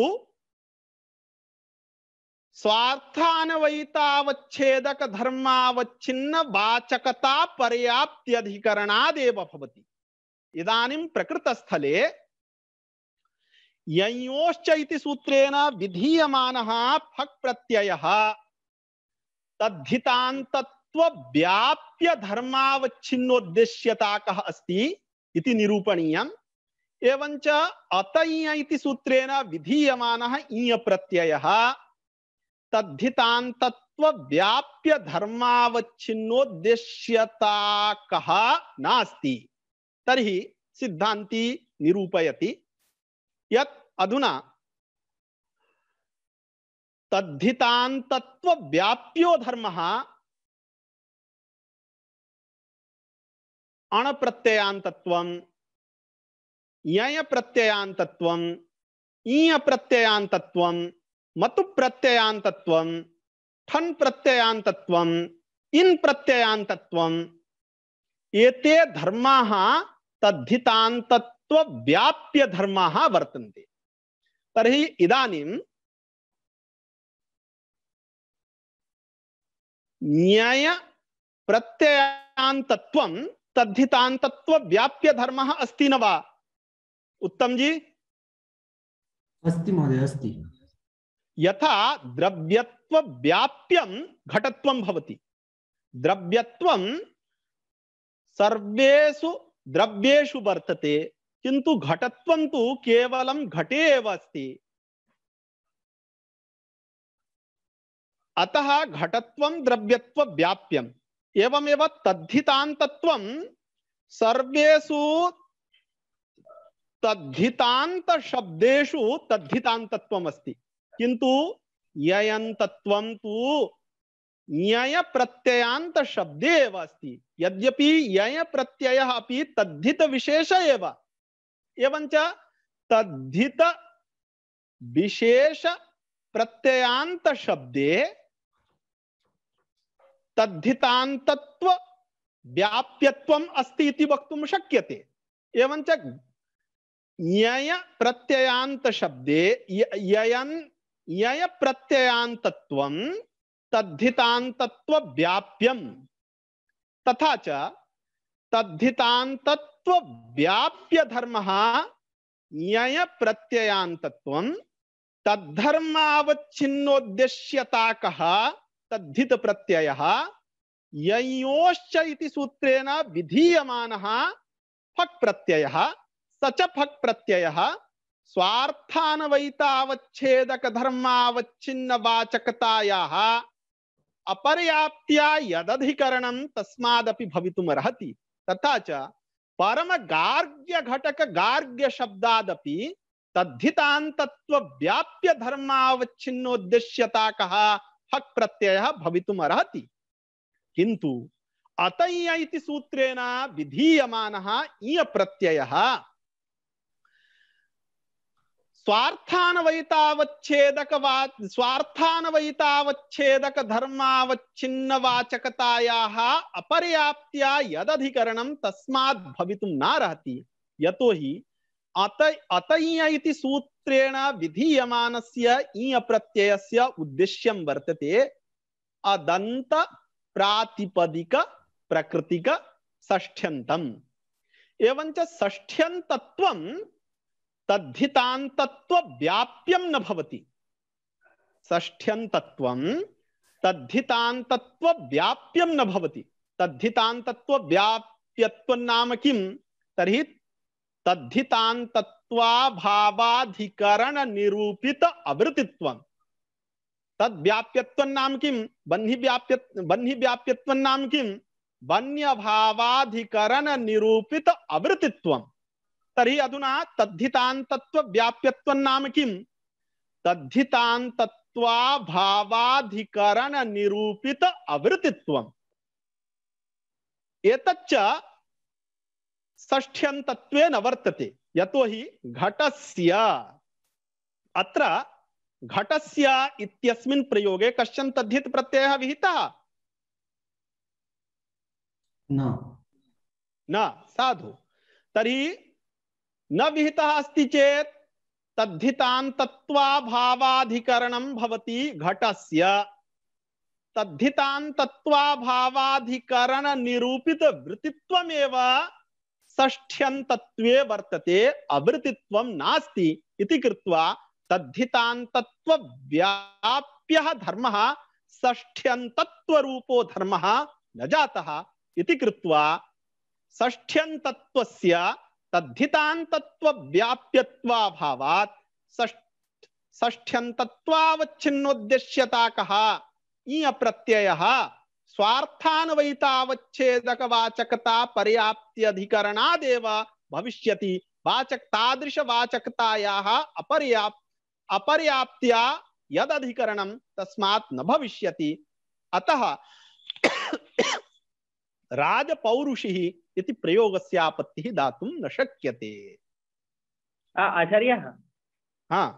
स्वार्थानवयितावच्छेदक धर्मावच्छिन्न वाचकता पर्याप्त्यधिकरणादेव भवति इदानीं प्रकृतस्थले ययोश्च इति सूत्रेण विधीयमानः फक् प्रत्ययः तद्धितान्तत्वव्याप्य धर्मावच्छिन्नोद्देश्यता कः अस्ति इति निरूपणीयम् एवञ्च अत इय इति सूत्रेण विधीयमानः इय प्रत्ययः तद्धितान्तत्वव्याप्य धर्मावच्छिन्नोद्देश्यता कः नास्ति तर्हि सिद्धान्ती निरूपयति यत् अधुना तद्धितांतत्व व्याप्यो धर्म अण प्रत्ययांतत्व यय प्रत्ययांतत्व ईय प्रत्ययांतत्व मतु प्रत्ययांतत्व ठन प्रत्ययांतत्व इन प्रत्ययांतत्व एते धर्मा तद्धितांतत्व व्याप्य धर्मा वर्तन्ते तर्हि इदानीं न्याय प्रत्ययांतत्वम तद्धितांतत्व व्याप्य धर्म अस्ति न वा उत्तम जी अस्ति महोदय अस्ति यथा द्रव्यत्व व्याप्यम घटत्वम भवति द्रव्यत्वम सर्वेषु द्रव्येषु वर्तते किंतु घटत्वं तु केवलं घटे एव अस्ति अतः घटत्व द्रव्यत्व व्याप्यम एवमेव तद्धितांतत्व सर्वेशु तद्धितांत शब्देशु तद्धितांतत्वम अस्ति किंतु ययंतत्वम तु न्याय प्रत्ययांत शब्दे एव अस्ति यद्यपि यय प्रत्ययः अपि तद्धित विशेष एव एवञ्च तद्धित विशेष प्रत्ययांत शब्दे तद्धितांतत्व व्याप्यत्वम अस्ति इति वक्तुम शक्यते एवञ्च यय प्रत्ययांत शब्दे ययन यय प्रत्ययांतत्वं तद्धितांतत्व व्याप्यम तथा च तद्धितांतत्व व्याप्य धर्मः यय प्रत्ययांतत्वं तद्धर्मावच्छिन्नोद्देश्यताकः कहा तद्धित प्रत्यय योश्च इति सूत्रेण विधीयमानः फक् प्रत्यय स च फक् प्रत्ययः स्वार्थान्वयितावच्छेदकधर्मावच्छिन्नवाचकतायाः अपर्याप्त्या यदधिकरणं तस्मादपि भवितुम् अर्हति तथा च परम गार्ग्य गार्ग्य घटक शब्दादपि तद्धितान्तत्व व्याप्य धर्मावच्छिन्नोद्देश्यता कः हक प्रत्यय भवितुम अर्ति किंतु अतय्य इति सूत्रेण विधीयमान इय प्रत्यय स्वार्थान्वयितावच्छेदक स्वार्थान्वयितावच्छेदक धर्मावच्छिन्नवाचकतायाः अपर्याप्त्या यदधिकरणं तस्मात् भवितुं न यतो हि अत अतय्य इति सूत्र सूत्रेण विधीयम इ अप्रत्ययस्य उद्देश्यं वर्तते अदंत प्रातिपदिक प्रकृतिक षष्ठ्यन्तम् एवञ्च षष्ठ्यन्तत्वं तद्धितान्तत्वव्याप्यं न भवति षष्ठ्यन्तत्वं न भवति तद्धितान्तत्वव्याप्यत्वं नाम किं तर्हि तद्धितान्तत्व भावाधिकरण निरूपित अवृतित्व तद व्याप्यत्व नाम किम बन्ही व्याप्य बन्ही व्याप्यत्व नाम किम वन्य भावाधिकरण निरूपित अवृतित्व तरी अधुना तद्धितांतत्व व्याप्यत्व नाम किम तद्धितांतत्वा भावाधिकरण निरूपित अवृतित्व एतच्च षष्ठ्यंतत्वेन वर्तते यतो घटस्य अत्र घटस्य इत्यस्मिन् प्रयोगे कश्चन तद्धित प्रत्ययः विहितः न न साधु तर्हि न विहितः अस्ति चेत् तद्धितान्तत्वाभावाधिकरणं भवति घटस्य तद्धितान्तत्वाभावाधिकरण निरूपित वृत्तित्वमेव षष्ठ्यन्तत्वे वर्तते अवृतित्वं नास्ति इति कृत्वा तद्धितान्तत्व व्याप्यः धर्मः रूपो धर्मः न जातः इति कृत्वा षष्ठ्यन्तत्वस्य तद्धितान्तत्वव्याप्यत्वाभावात् षष्ठ्यन्तत्वावच्छिन्नोद्देश्यता कः इयप्रत्ययः स्वार्थान्वयितावच्छेदक वाचकता पर्याप्ति अधिकरणादेव भविष्यति वाचक तादृश अपर्याप्त्या यदधिकरणं तस्मात् न भविष्यति अतः राजपौरुषिः इति प्रयोगस्यापत्तिः दातुं न शक्यते आचार्यः हाँ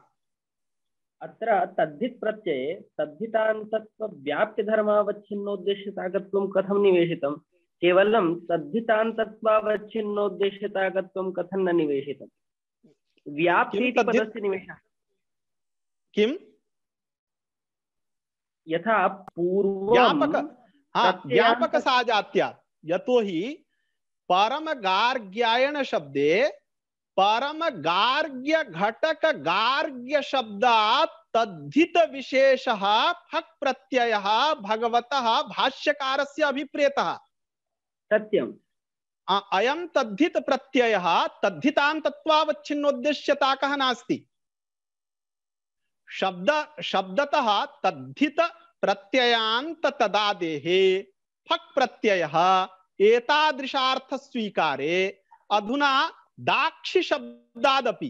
अत्र तद्धित् प्रत्यये तद्धितान्तत्वव्याप्तिधर्मावच्छिन्नोद्देश्यतागत्वं कथं निवेशितं केवलं तद्धितान्तत्वावच्छिन्नोद्देश्यतागत्वं कथं न निवेशितं व्याप्ति पदस्य निवेशः किं यथा पूर्वं व्यापकसाजात्या यतो हि परमगार्ग्यायणशब्दे परम गार्ग्य घटक गार्ग्य शब्द तद्धित विशेष फक प्रत्यय भगवत भाष्यकार से अभिप्रेत सत्यम अयम तद्धित प्रत्यय तद्धितां तत्वावच्छिन्नोद्देश्यता शब्द शब्दतः तद्धित प्रत्ययांत तदादेहे फक् प्रत्यय एतादृशार्थ स्वीकारे अधुना दाक्षि शब्दादपि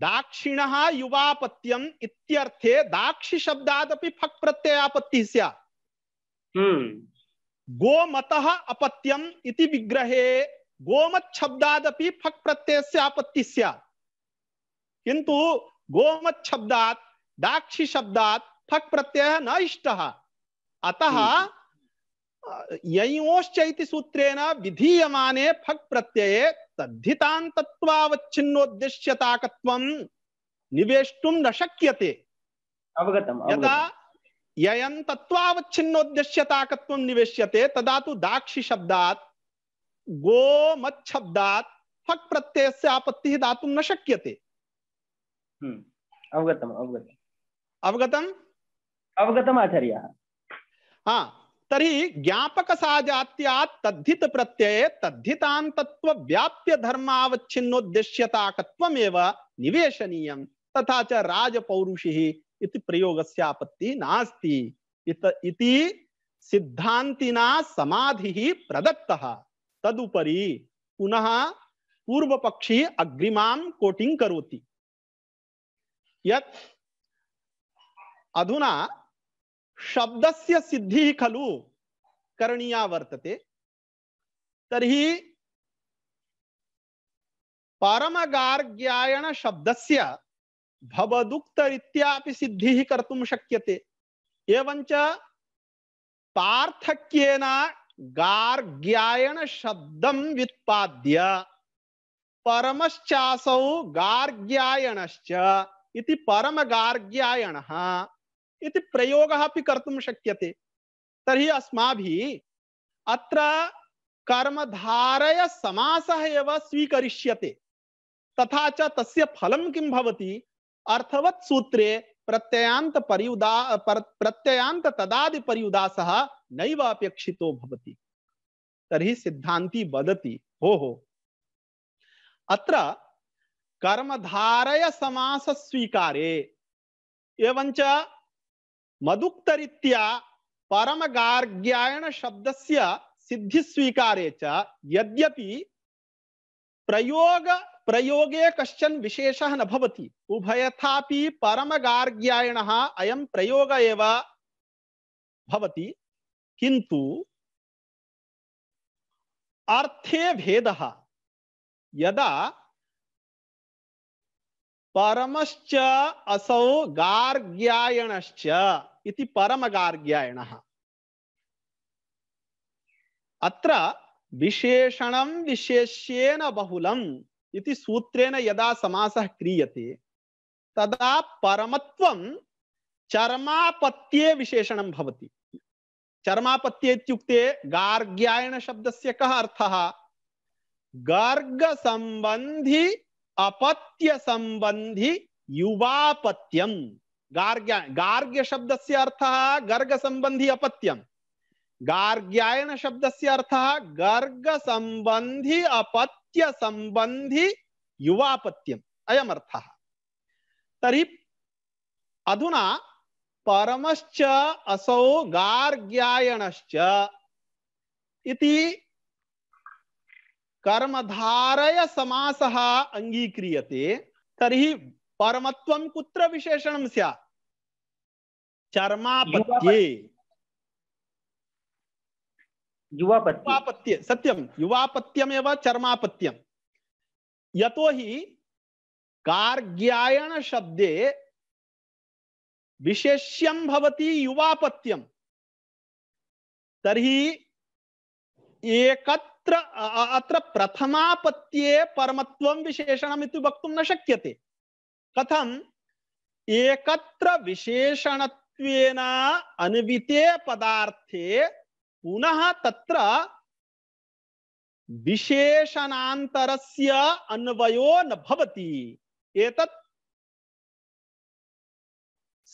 दाक्षिण युवापत्यम इत्यर्थे दाक्षि शब्दादपि फक प्रत्यय आपत्ति hmm. हम्म। गोमत अपत्यम इति विग्रहे गोमत शब्दादपि फक प्रत्यय से आपत्ति स्यात् किंतु गोमत शब्दात दाक्षि शब्दात फक प्रत्यय न इष्ट अतः hmm. ययोश्चैति सूत्रेण विधीयमाने फक् प्रत्यये तद्धितान्तत्वावच्छिन्नोद्देश्यताकत्वं निवेष्टुं न शक्यते अवगतम् यदा ययं तत्त्वावच्छिन्नोद्देश्यताकत्वं निवेश्यते तदा तु दाक्षिशब्दात् गोमच्छब्दात् फक् प्रत्ययस्य आपत्तिः दातुं न शक्यते हम्म, अवगतम् अवगतम् अवगतम् अवगतम् आचार्याः हा तरी ज्ञापक साजात्यात प्रत्यय तद्धितांतत्व व्याप्य धर्मावच्छिन्नोद्देश्यताकत्वमेव निवेशनीय तथा च राजपौरुषि इति प्रयोगस्य आपत्ति नास्ति इत, इति सिद्धांतिना समाधि प्रदत्तः तदुपरि पुनः पूर्वपक्षी अग्रिमां कोटिंग करोति यत् अधुना शब्द से सिद्धि खलु करणीया वर्तते तर्हि परमगार्ग्यायण शब्दस्य भवदुक्तरीत्यापि सिद्धिः सिद्धि शक्यते शक्य पार्थक्येन गार्ग्यायण शब्द व्युत्पाद्य परमश्चासौ गार्ग्यायणश्च इति परमगार्ग्यायणः इति प्रयोगः अपि कर्तुं शक्यते तरी अस्मा अत्र कर्मधारय समासः एव स्वीकरिष्यते तथा च तस्य फलं किं भवति अर्थवत् सूत्रे प्रत्ययांत परियुदा पर, प्रत्ययांत तदादि परियुदासः नैव अपेक्षितो भवति तर्हि सिद्धांती वदति हो हो अत्र कर्मधारय समास स्वीकारे एवं मदुक्त रीत्या परम गार्ग्यायन शब्द से सिद्धि यद्यपि प्रयोग प्रयोगे कश्चन विशेषः न भवति उभयथापि परम गार्ग्यायणः अयं प्रयोग एव भवति अर्थे भेद यदा परमश्च असौ गार्ग्यायणश्च इति परम परमगार्ग्यायणः अत्र विशेषणं विशेष्येन बहुलम् इति सूत्रेण यदा समासः क्रियते तदा परमत्वं चर्मापत्ये विशेषणं भवति चर्मापत्ये इत्युक्ते गार्ग्यायणशब्दस्य कः अर्थः गर्गसम्बन्धि अपत्य संबंधी युवापत्यम गार्ग्य गार्ग्य शब्द से अर्थ गर्ग संबंधी अपत्यम गार्ग्यायन शब्द से अर्थ गर्ग संबंधी अपत्य संबंधी युवापत्यम अयम अर्थ तरी अधुना परमश्च असौ गार्ग्यायनश्च इति कर्मधारय समासः अङ्गीक्रियते तरी परमत्वं कुत्र विशेषणं स्यात् चर्मापत्ये युवापत्य सत्यम युवापत्यम एवं चर्मापत्यम यतो ही कार्ग्यायण शब्दे विशेष्यम भवति युवापत्यम तरही एकत् अत्र प्रथमापत्ये परमत्वं विशेषणम् इति वक्तुं न शक्यते कथम् एकत्र विशेषणत्वेन अन्विते पदार्थे पुनः तत्र विशेषणान्तरस्य अन्वयो न भवति एतत्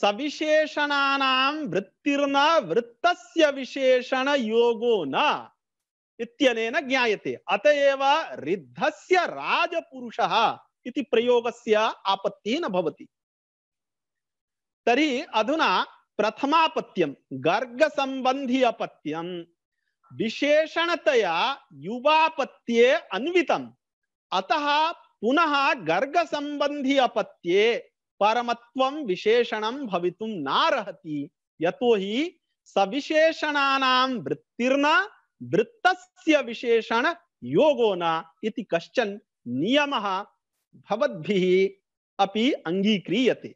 सविशेषणानां वृत्तिर्न वृत्तस्य विशेषणयोगो न इत्यनेन ज्ञायते अतएव एव रिद्धस्य राजपुरुषः इति प्रयोगस्य आपत्ति न भवति तर्हि अधुना प्रथमापत्यं गर्गसम्बन्धि अपत्यं विशेषणतया युवापत्ये अन्वितम् अतः पुनः गर्गसम्बन्धि अपत्ये परमत्वं विशेषणं भवितुं नार्हति यतो हि सविशेषणानां वृत्तिर्न वृत्त विशेषण योगो न इति कश्चन नियमः भवद्भिः अपि अङ्गीक्रियते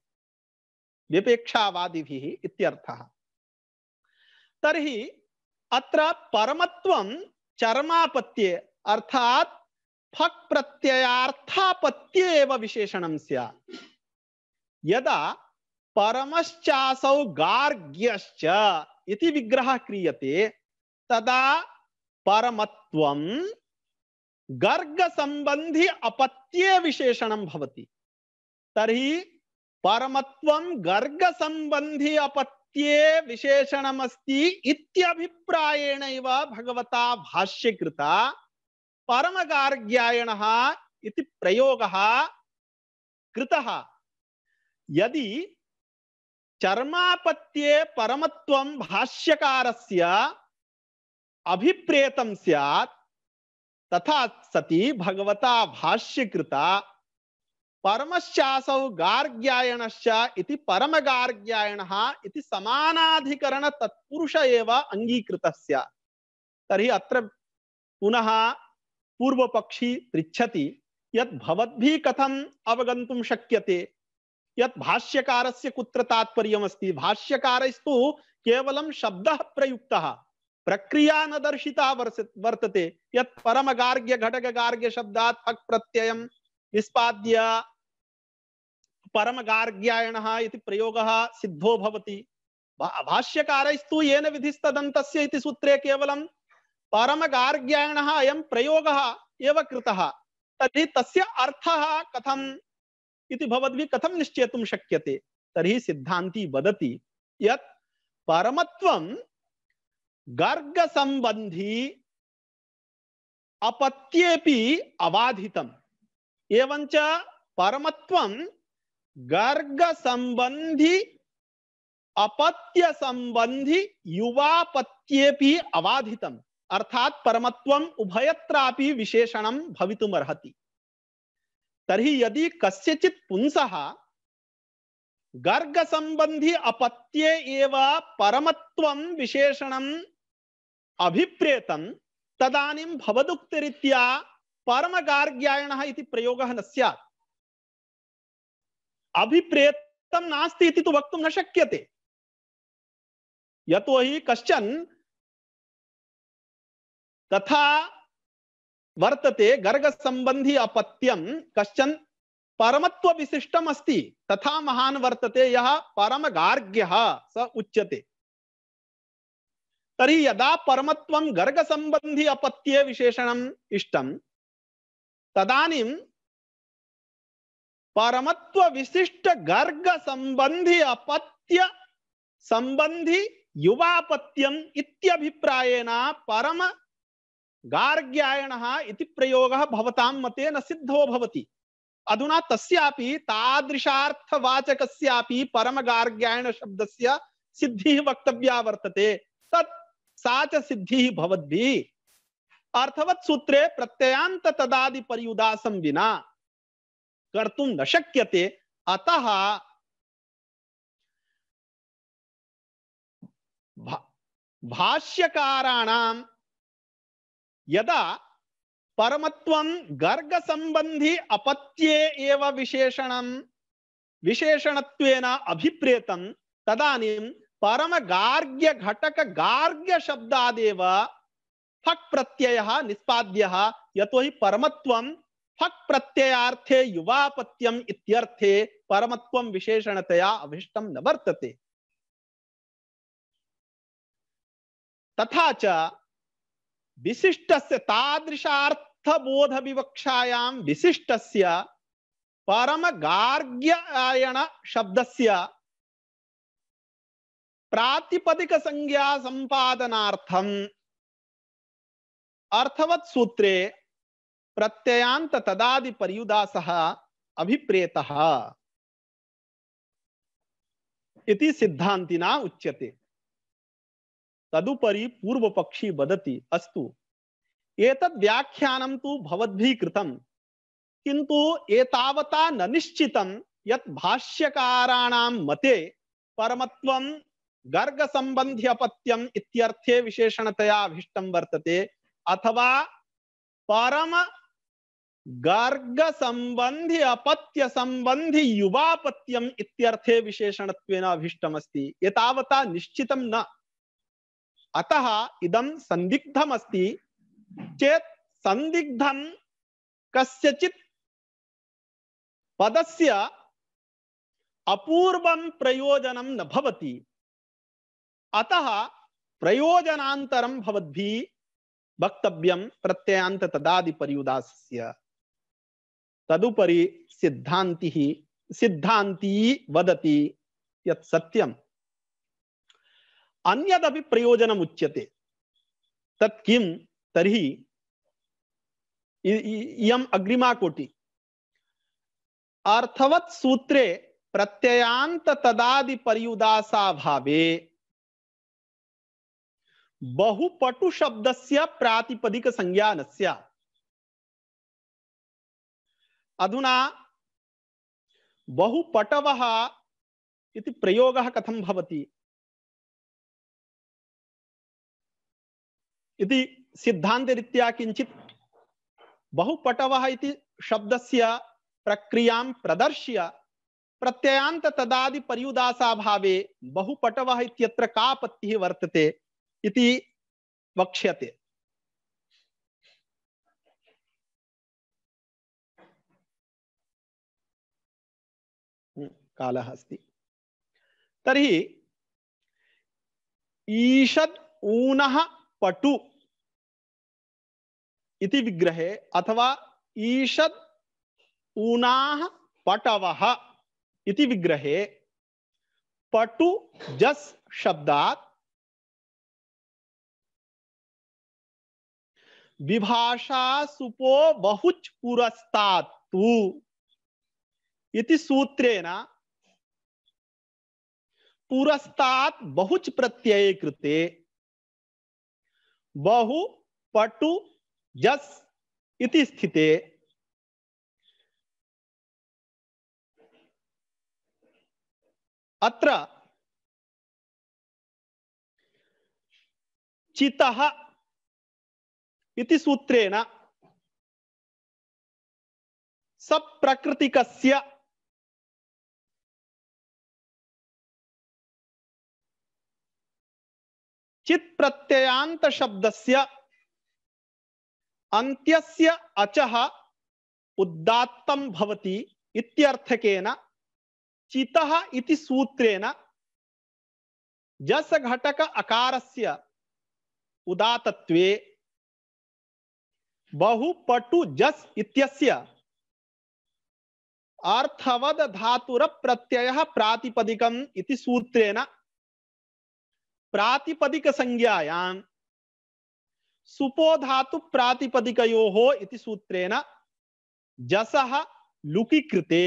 विपेक्षावादिभिः इत्यर्थः तर्हि अत्र परमत्वं चरमापत्ये अर्थात् फक् प्रत्ययार्थापत्ये विशेषण सै यदा परमश्चासौ गार्ग्यश्च इति विग्रह क्रियते तदा परमत्व गर्ग संबंधी अपत्य विशेषण भवति तरी परमत्वं गर्ग संबंधी अपत्य विशेषणमस्ति भगवता भाष्यकृता परमगार्ग्यायणः इति प्रयोगः कृतः यदि चर्मापत्ये परमत्वं भाष्यकारस्य अभिप्रेत सैत् तथा सती भगवता भाष्यकृता परमशासौ गार्ग्यायणश्च इति परम परमगार्ग्यायणः इति समानाधिकरण तत्पुरुष एव अंगीकृत तरी अत्र पुनः पूर्वपक्षी पृछति यत् भवद्भिः कथम् अवगन्तुं शक्यते यत् भाष्यकारस्य कुत्र तात्पर्यमस्ति भाष्यकारस्तु केवलं शब्दः प्रयुक्तः प्रक्रिया न दर्शिता वर्तते यत् परम गार्ग्य घटक गार्ग्य शब्दात् अक् प्रत्ययं निष्पाद्य परम परमगार्ग्यायणः इति प्रयोगः सिद्धो भवति भाष्यकारैस्तु येन विधिस्तदन्तस्य इति सूत्रे केवलं परम परमगार्ग्यायणः अयं प्रयोगः एव कृतः तर्हि तस्य अर्थः कथम् इति भवद्भिः कथं निश्चेतुं शक्यते तर्हि सिद्धान्ती वदति यत् परमत्वं गर्ग संबंधी अपत्येपि अबाधितम एवं च परमत्वम गर्ग संबंधी अपत्य संबंधी युवापत्येपि अबाधितम अर्थात परमत्वम उभयत्रापि विशेषणम अर्हति तर्हि यदि कस्यचित् पुंसः गर्ग संबंधी अपत्ये एव परमत्वम विशेषणम अभिप्रेतं तदानीं भवदुक्तिरीत्या परमकार्यायणः इति प्रयोगः न स्यात् अभिप्रेतं नास्ति इति तु वक्तुं न शक्यते यतोहि कश्चन तथा वर्तते गर्गसम्बन्धि अपत्यं कश्चन परमत्वविशिष्टम् अस्ति तथा महान वर्तते परम परमगार्ग्यः स उच्यते तरी यदा परमत्व गर्ग संबंधी अपत्य विशेषण इष्ट तदानीम परमत्व विशिष्ट गर्ग संबंधी अपत्य संबंधी युवापत्यम इत्यभिप्रायेण परम गार्ग्यायण इति प्रयोग प्रयोगः मते न सिद्धो भवति अधुना तस्यापि तादृशार्थवाचकस्यापि परम गार्ग्यायण शब्दस्य सिद्धिः वक्तव्या वर्तते तत् सा च सिद्धि भवद्भि अर्थवत सूत्रे प्रत्ययांत तदादि परियुदासम विना कर्तुम न शक्यते अतः भाष्यकाराणाम यदा परमत्वं गर्ग संबंधी अपत्ये एव विशेषणं विशेषणत्वेन अभिप्रेतं तदानीं परम गार्ग्य घटक गार्ग्य शब्दादेव फक् प्रत्यय निष्पाद्य यतो हि परमत्वं फक् प्रत्ययार्थे युवापत्यम इत्यर्थे परमत्वं विशेषणतया अभिष्टं न वर्तते तथा च विशिष्टस्य तादृशार्थ बोध विवक्षायां विशिष्टस्य परम गार्ग्यायण शब्दस्य प्रातिपदिक संज्ञा संपादनार्थम अर्थवत् सूत्रे प्रत्ययांत तदादि पर्युदास अभिप्रेत इति सिद्धांतिना उच्यते तदुपरि पूर्व पक्षी वदति अस्तु एतद् व्याख्यानं तु भवद्भिः कृतं किन्तु एतावता न निश्चितं यत् भाष्यकाराणां मते परमत्वं गर्ग संबंधी अपत्यम इत्यर्थे विशेषणतया अभिष्टम वर्तते अथवा परम गर्ग संबंधी अपत्य संबंधी युवापत्यम इत्यर्थे विशेषणत्वेन अभिष्टमस्ति एतावता निश्चितं न अतः इदं संदिग्धमस्ति चेत् संदिग्धं कस्यचित् पदस्य अपूर्वं प्रयोजनं न भवति अतः प्रयोजनांतरम भवद्भिः वक्तव्यम प्रत्ययान्त तदादि परियुदास्य तदुपरि सिद्धांति ही सिद्धांति वदति यत् सत्यम् अन्यदपि प्रयोजनम् उच्यते तत् किं तर्हि इयम् अग्रिमा कोटि अर्थवत् सूत्रे प्रत्ययान्त तदादि परियुदासा भावे बहुपटु शब्द से प्रातिपदिक संज्ञान अधुना बहुपटव प्रयोग कथम कथं भवति इति सिद्धान्तरीत्या किञ्चित् बहुपटवः इति शब्दस्य प्रदर्श्य प्रत्ययान्त तदादि पर्युदासाभावे बहुपटवः इत्यत्र का आपत्ति वर्तते इति वक्ष्यते हम्म, कालः अस्ति तर्हि ईषद् ऊनः पटु इति विग्रहे अथवा ईषद् ऊनाः पटवः इति विग्रहे पटु जस् शब्दात् विभाषा सुपो बहुच पुरस्तात्तु सूत्रे न पुरस्ता बहुच प्रत्यय कृते बहु पटु जस इति स्थिते अत्र चितः इति सूत्रेण सप्रकृतिकस्य चित् प्रत्ययांत शब्दस्य अन्त्यस्य अचः उद्दात्तं भवति इत्यर्थकेन चितः इति सूत्रेण जस घटक अकारस्य उदातत्वे बहुपटु जस इत्यस्य अर्थवद धातुर प्रत्यय प्रातिपदिकम इति सूत्रेण प्रातिपदिक संज्ञायां सुपो धातु प्रातिपदिकयोः इति सूत्रेण जसः लुकि कृते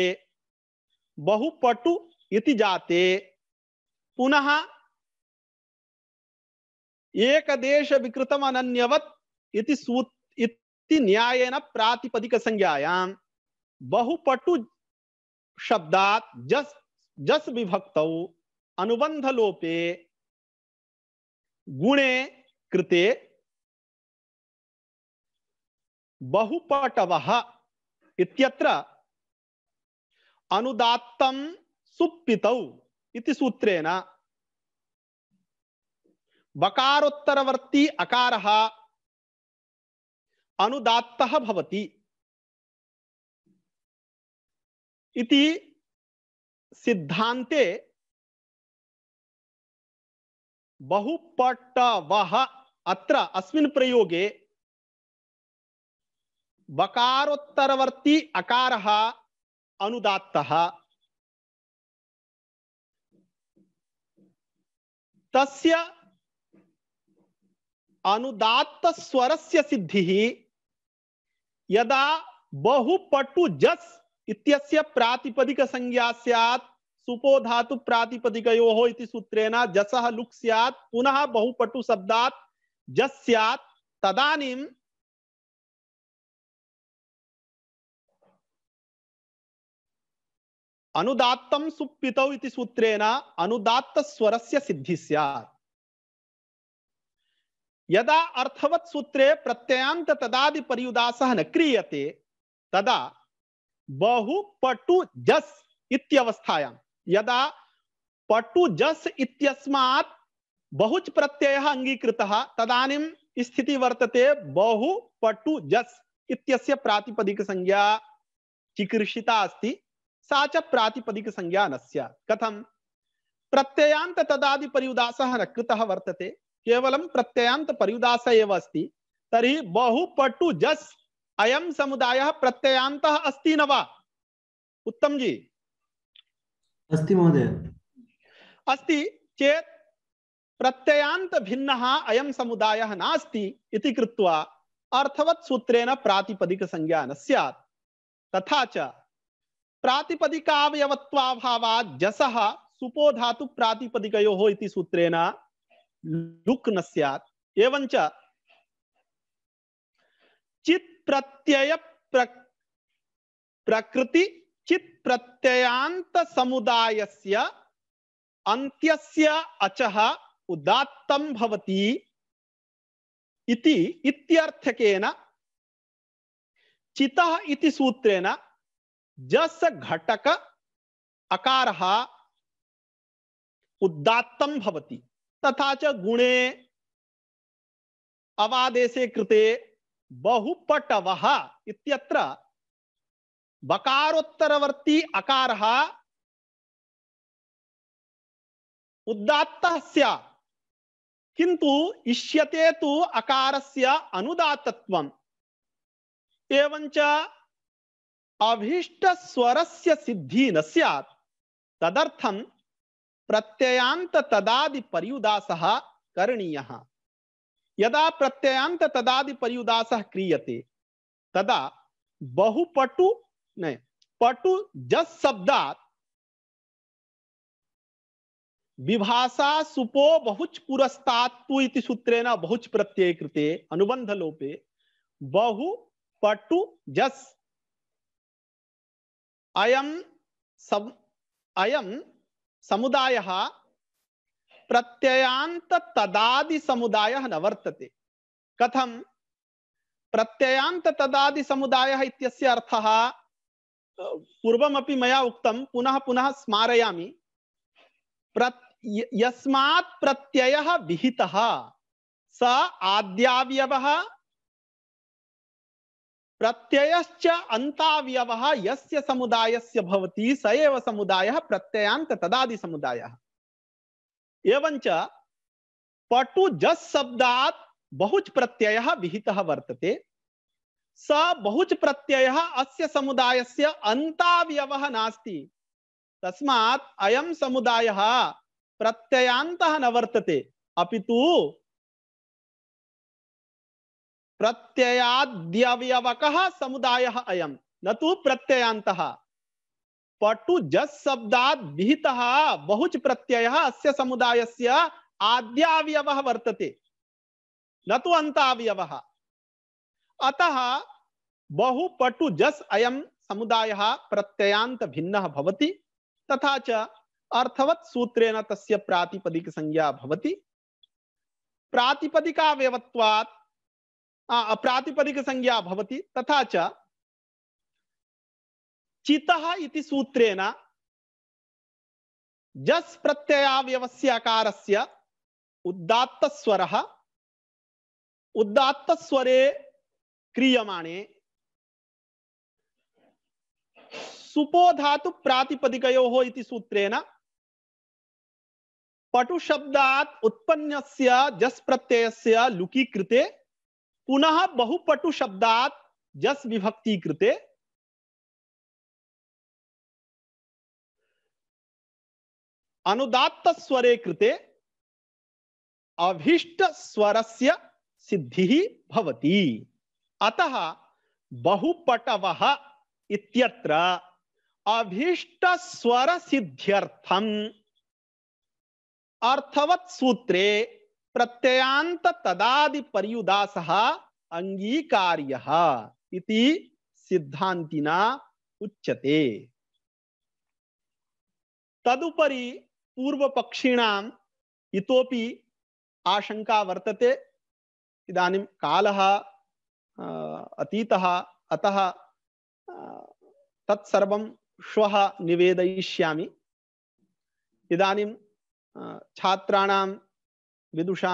बहुपटु इति जाते पुनः एकदेश विकृतम अनन्यवत् इति सूत्र इति न्यायन प्रातिपदिक संज्ञाया बहुपटु शब्दात जस जस विभक्त अनुबंध लोपे गुणे कृते बहुपटव इत्यत्र अनुदात्तम सुप्पितौ इति सूत्रेण बकारोत्तरवर्ती अकारः अनुदात्तः भवति इति सिद्धांते बहुपट्टवः अत्र अस्मिन् प्रयोगे बकारोत्तरवर्ती अकारः अनुदात्तः तस्य अनुदात्त स्वरस्य सिद्धि यदा बहुपटु जस इत्यस्य प्रातिपदिक संज्ञा स्यात् सुपो धातु प्रातिपदिकयोः इति सूत्रेण जसः लुक् स्यात् पुनः बहुपटु शब्दात् जस् स्यात् तदानीं अनुदात्तं सुप्पितौ इति सूत्रेण अनुदात्तस्वरस्य सिद्धि स्यात् यदा अर्थवत् सूत्रे प्रत्ययांत तदादि परियुदास न क्रियते तदा बहु पटु जस इत्यवस्थायां यदा पटु जस इत्यस्मात् बहुच प्रत्यय अङ्गीकृतः तदानीं स्थिति वर्तते बहु पटु जस इत्यस्य प्रातिपदिक संज्ञा चिकीर्षिता अस्ति सा च प्रातिपदिक संज्ञा न स्यात् कथं प्रत्ययान्त तदादि परियुदासः न कृतः वर्तते केवल प्रत्ययान्त पर्युदास अस्त तरी बहुपटु जस अयम समुदाय प्रत्ययान्तः अस्त न वा उत्तम जी अस्त महोदय अस्त चेत प्रत्ययान्त भिन्न अयम समुदाय नास्ती अर्थवत् सूत्रेण प्रातिपदिक संज्ञा न स्यात् तथा च प्रातिपदिकावयवत्वाभावात् जसः सुपो धातु प्रातिपदिकयोः इति सूत्रेण लुक् न सैत चित प्रत्यय प्रकृति चित प्रत्ययांत समुदायस्य अंत्यस्य अचः उदात्तम भवति इति इत्यर्थकेन इति सूत्रेण जस घटक अकार उदात्तम भवति तथा च गुणे अवादेशे कृते बहुपटवः इत्यत्र बकारोत्तरवर्ती अकारः उदात्तः स्यात् किंतु इष्यते तो अकार से अनुदातत्व एवं अभीष्ट स्वर से सिद्धि न सदर्थम प्रत्ययांत तदादि पर्युदास करणीय यदा प्रत्ययांत तदादि पर्युदास क्रियते तदा बहुपटु नहीं पटु जस शब्दात विभाषा सुपो बहुच पुरस्तात्तु इति सूत्रेण बहुच प्रत्यय कृते अनुबंध लोपे बहु पटु जस अयम सब अयम समुदाय तदादि समुदाय न वर्तते कथम कथं प्रत्ययान्ततदादिसमुदायः इत्यस्य अर्थः पूर्वमपि मया उक्तं पुनः पुनः स्मारयामि प्रत् यस्मात् प्रत्ययः विहितः स आद्यावयवः प्रत्ययच अन्तावयवः यस्य समुदायस्य भवति स एव समुदायः प्रत्ययान्त तदादि समुदायः एवञ्च पटु जस शब्दात् बहुच प्रत्ययः विहितः वर्तते स बहुच प्रत्ययः अस्य समुदायस्य अन्तावयवः नास्ति तस्मात् अयं समुदायः प्रत्ययान्तः न वर्तते अपितु प्रत्ययाद्यवयवक समुदाय अयम न तो प्रत्ययांत पटु जस शब्दात विहित बहुच प्रत्यय अस्य समुदायस्य आद्यावयव वर्तते न तो अंतावयव अतः बहु पटु जस अयम समुदाय प्रत्ययांत भिन्न भवति तथा च अर्थवत् सूत्रेण तस्य प्रातिपदिक संज्ञा भवति प्रातिपदिकावयवत्वात् प्रातिपदिक संज्ञा भवति तथा च चितः इति सूत्रेण जस् प्रत्ययावयवस्याकारस्य उदात्तस्वरः उदात्तस्वरे क्रियमाणे सुपो धातु प्रातिपदिकयोः इति सूत्रेण पटुशब्दात् उत्पन्नस्य जस् प्रत्ययस्य लुकीकृते पुनः बहुपटु शब्दात जस विभक्ति कृते अनुदात्त स्वरे कृते अभिष्ट स्वरस्य सिद्धि भवति अतः बहुपटव इत्यत्र अभिष्ट स्वर सिद्ध्यर्थम अर्थवत् सूत्रे प्रत्ययांत तदादि पर्युदास अंगीकार्य इति सिद्धांतिना उच्यते तदुपरि पूर्व पक्षिणाम इतोपि आशंका वर्तते इदानीं कालः अतीतः अतः तत्सर्वं श्वः निवेदयिष्यामि इदानीं छात्राणां विदुषा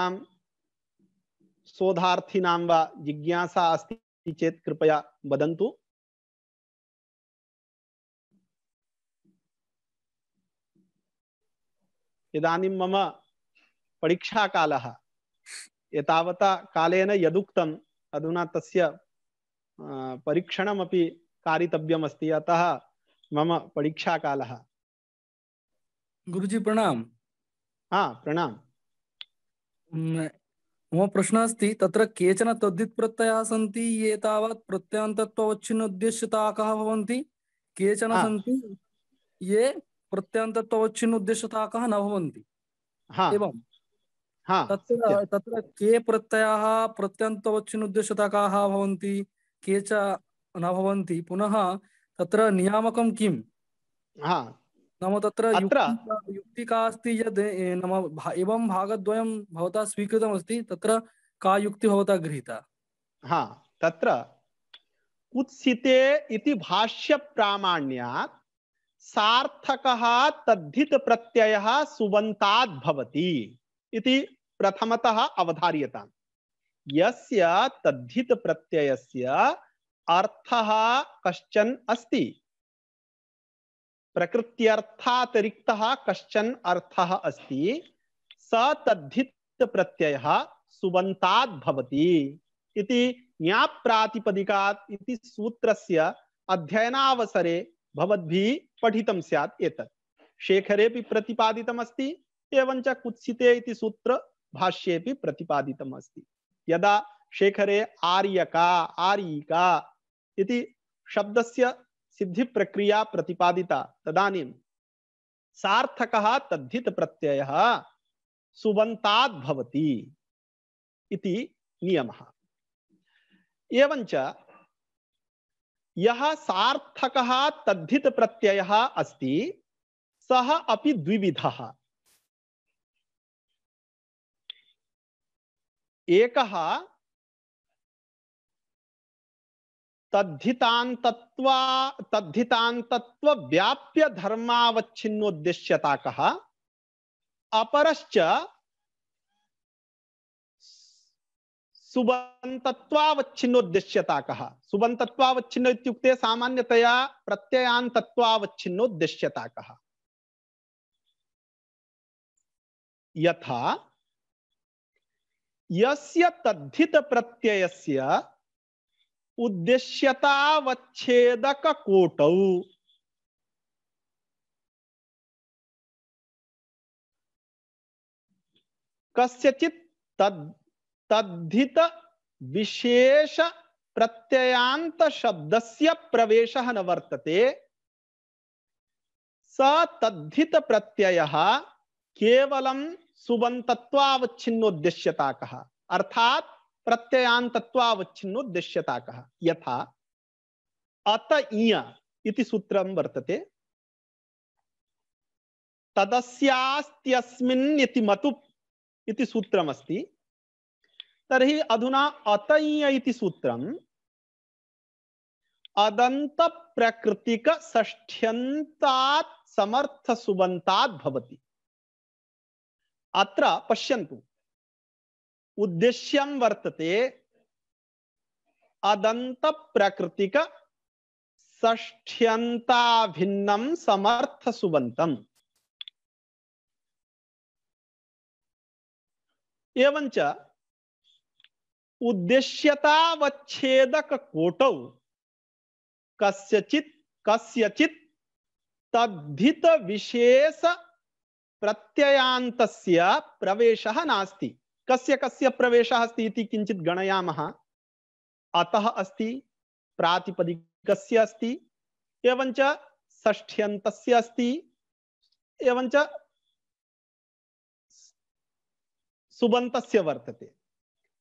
शोधार्थीनां वा जिज्ञासा अस्त चेत कृपया वदंतु इदानीं मम काल एतावता कालेन यदुक्तम् अधुना तस् परीक्षण कारितव्यमस्ति अतः मम काल गुरुजी प्रणाम हाँ प्रणाम मम प्रश्न अस्त तत्र केचन तद्धितप्रत्ययाः सी ये तावत् प्रत्ययान्तत्ववच्छिन्नुद्देश्यताकाः भवन्ति केचन ये प्रत्ययान्तत्ववच्छिन्नुद्देश्यताकाः न तत्र तत्र के प्रत्यय प्रत्ययान्तवच्छिन्नुद्देश्यताकाः के च तत्र हाँ नाम तत्र युक्ति का अस्ति यद् नाम एवं भागद्वयं भवता स्वीकृतमस्ति तत्र का युक्ति भवता गृहीता हा तत्र कुत्सिते इति भाष्य प्रामाण्यात् सार्थकः तद्धित प्रत्ययः सुबन्ताद् भवति इति प्रथमतः अवधार्यताम् यस्य तद्धित प्रत्ययस्य अर्थः कश्चन अस्ति प्रकृत्यर्थातिरिक्त कश्चन अर्थ अस्त स तद्धित प्रत्यय सुबंताद्भवति इति न्याप सूत्र से अध्ययनावसरे भवद्भिः सैत शेखरे एतत् शेखरेपि कुत्सिते इति सूत्र भाष्ये प्रतिपादितम् यदा शेखरे आर्यका आरीका शब्द से सिद्धि प्रक्रिया प्रतिपादिता तदानीम सार्थक तद्धित प्रत्यय सुबंताद्भवती इति नियमः एवञ्च यः सार्थकः तद्धित प्रत्यय अस्ति सह अपि द्विविधः एकः तद्धितान्तत्वव्याप्य धर्मावच्छिन्नोद्देश्यता कहा अपरश्च सुबन्तत्वावच्छिन्नोद्देश्यता कहा सुबन्तत्वावच्छिन्नो इत्युक्ते सामान्यतया प्रत्ययान्तत्वावच्छिन्नोद्देश्यता कहा यथा यस्य तद्धित प्रत्ययस्य उद्देश्यतावच्छेदक कोटौ कस्यचित तद तद्धित विशेष प्रत्ययांत शब्द से प्रवेश न वर्तते स तद्धित प्रत्यय केवलम सुबंतत्वावच्छिन्नोद्देश्यता कहा अर्थात प्रत्ययान तत्वावच्छिन्नोद्देश्यता कहा यथा अत इति सूत्रम वर्तते तदस्यास्त्यस्मिन् इति मतु इति सूत्रमस्ति तर्हि अधुना अत इति सूत्रम अदंत प्रकृतिक षष्ठ्यन्तात् समर्थ सुबन्तात् भवति अत्र पश्यन्तु उद्देश्य वर्तते अदंत प्रकृतिक ष्ठ्यंता समर्थ अदन्तप्रकृतिक उद्देश्यतावच्छेदक समर्थसुबन्तम् एवञ्च उद्देश्यतावच्छेदककोटौ तद्धित विशेष तद्धितविशेषप्रत्ययान्तस्य प्रवेशः नास्ति कस्य कस्य प्रवेशः अस्ति इति किञ्चित् गणयामः अतः अस्ति प्रातिपदिकस्य अस्ति एवञ्च षष्ठ्यन्तस्य अस्ति एवञ्च सुबन्तस्य वर्तते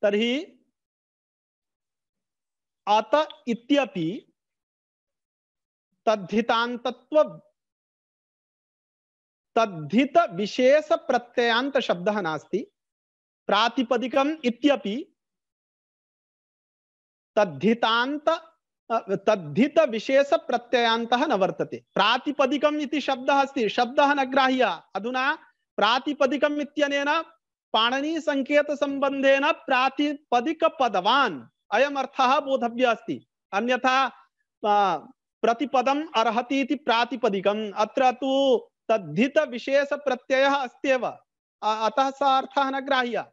तर्हि अत इत्यपि तद्धितान्तत्व तद्धित विशेष शब्द नास्ति प्रातिपदिकम इत्यपि तद्धितांत तद्धित विशेष प्रत्ययांत न वर्तते प्रातिपदिकम इति शब्दः अस्ति शब्दः न ग्राह्य अधुना प्रातिपदिकम इत्यनेन पाणनी संकेत संबंधेन प्रातिपदिक पदवान अयम अर्थ बोधव्य अस्ति अन्यथा प्रतिपदम अर्हति इति प्रातिपदिकम अत्र तु तद्धित विशेष प्रत्यय अस्त्येव अतः सः अर्थः न ग्राह्य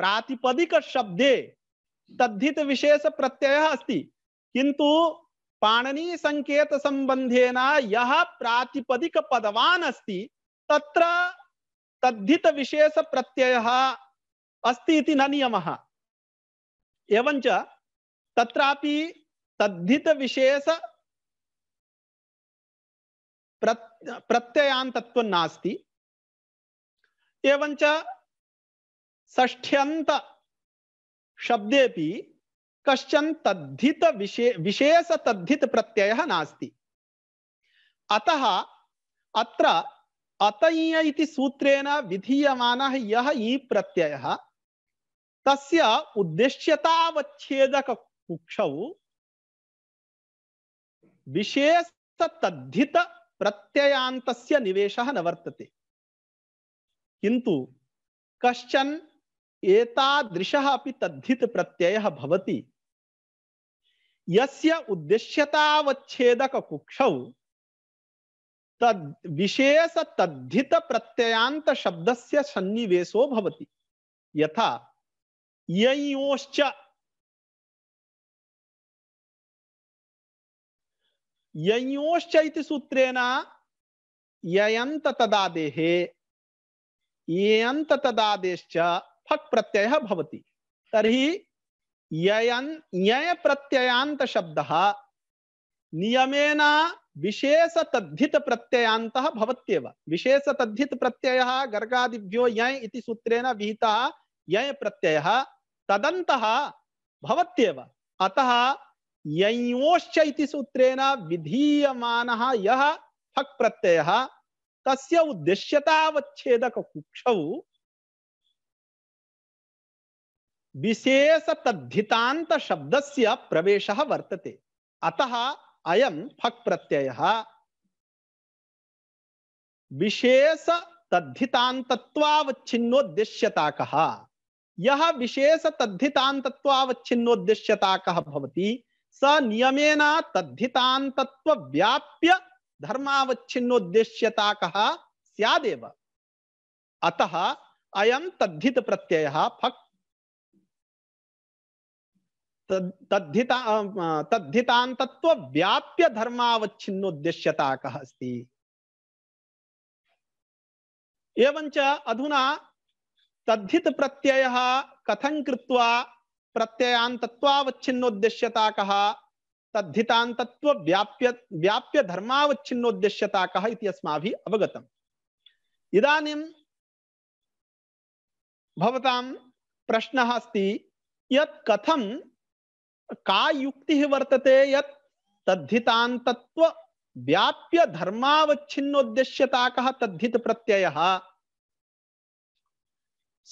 प्रातिपदिक शब्दे तद्धित विशेष प्रत्यय अस्ति किंतु पाणनी संकेत संबंधेन यह प्रातिपदिक पदवान अस्ति तत्र तद्धित विशेष प्रत्यय अस्ति इति न नियमः एवञ्च तत्रापि तद्धित विशेष प्रत्ययान्तत्वं नास्ति एवञ्च षष्ठ्यंत शब्दे कशन तद्धित विशे विशेष तद्धित प्रत्यय नास्ति अतः अत्र अतय इति सूत्रेण विधीयमानः यः ई प्रत्ययः तस्य उद्देश्यतावच्छेदक कुक्षौ विशेष तद्धित प्रत्ययांतस्य निवेशः न वर्तते किंतु कश्चन एतादृशः अपि तद्धित प्रत्ययः भवति यस्य उद्देश्यतावच्छेदक कुक्षौ तद् विशेष तद्धित प्रत्ययांत शब्दस्य सन्निवेशो भवति यथा ययोश्च ययोश्च इति सूत्रेण ययन्त तदादेहे ययन्त तदादेश्च फट प्रत्यय भवति तरी ययन् यय प्रत्ययान्त शब्दः नियमेन विशेष तद्धित प्रत्ययांत भवत्येव विशेष तद्धित प्रत्यय गर्गादिभ्यो यय इति सूत्रेण विहिता यय प्रत्यय तदंत भवत्येव अतः ययोश्च इति सूत्रेण विधीयमानः यः फक् प्रत्ययः तस्य उद्देश्यतावच्छेदककुक्षौ विशेष तद्धितांत शब्द से प्रवेश वर्तते अतः अयम फक् प्रत्यय विशेष तद्धितांतत्वावच्छिन्नोद्देश्यता कहा यह विशेष तद्धितांतत्वावच्छिन्नोद्देश्यता कह भवति स नियमेन तद्धितांतत्व व्याप्य धर्मावच्छिन्नोद्देश्यता कहा स्यादेव अतः अयम तद्धित प्रत्यय फक् तद्धिता अं, अं, तद्धितान्तत्व व्याप्य धर्मावच्छिन्नोद्देश्यता कः अस्ति एवञ्च अधुना तद्धित प्रत्ययः कथं कृत्वा प्रत्ययान्तत्वावच्छिन्नोद्देश्यता कः तद्धितान्तत्व व्याप्य व्याप्य धर्मावच्छिन्नोद्देश्यता कः इति अस्माभिः अवगतम् इदानीं भवतां प्रश्नः अस्ति यत् कथं का युक्ति वर्तते यत् तद्धितांतत्व व्याप्य धर्मावच्छिन्नोद्देश्यता कह तद्धित प्रत्यय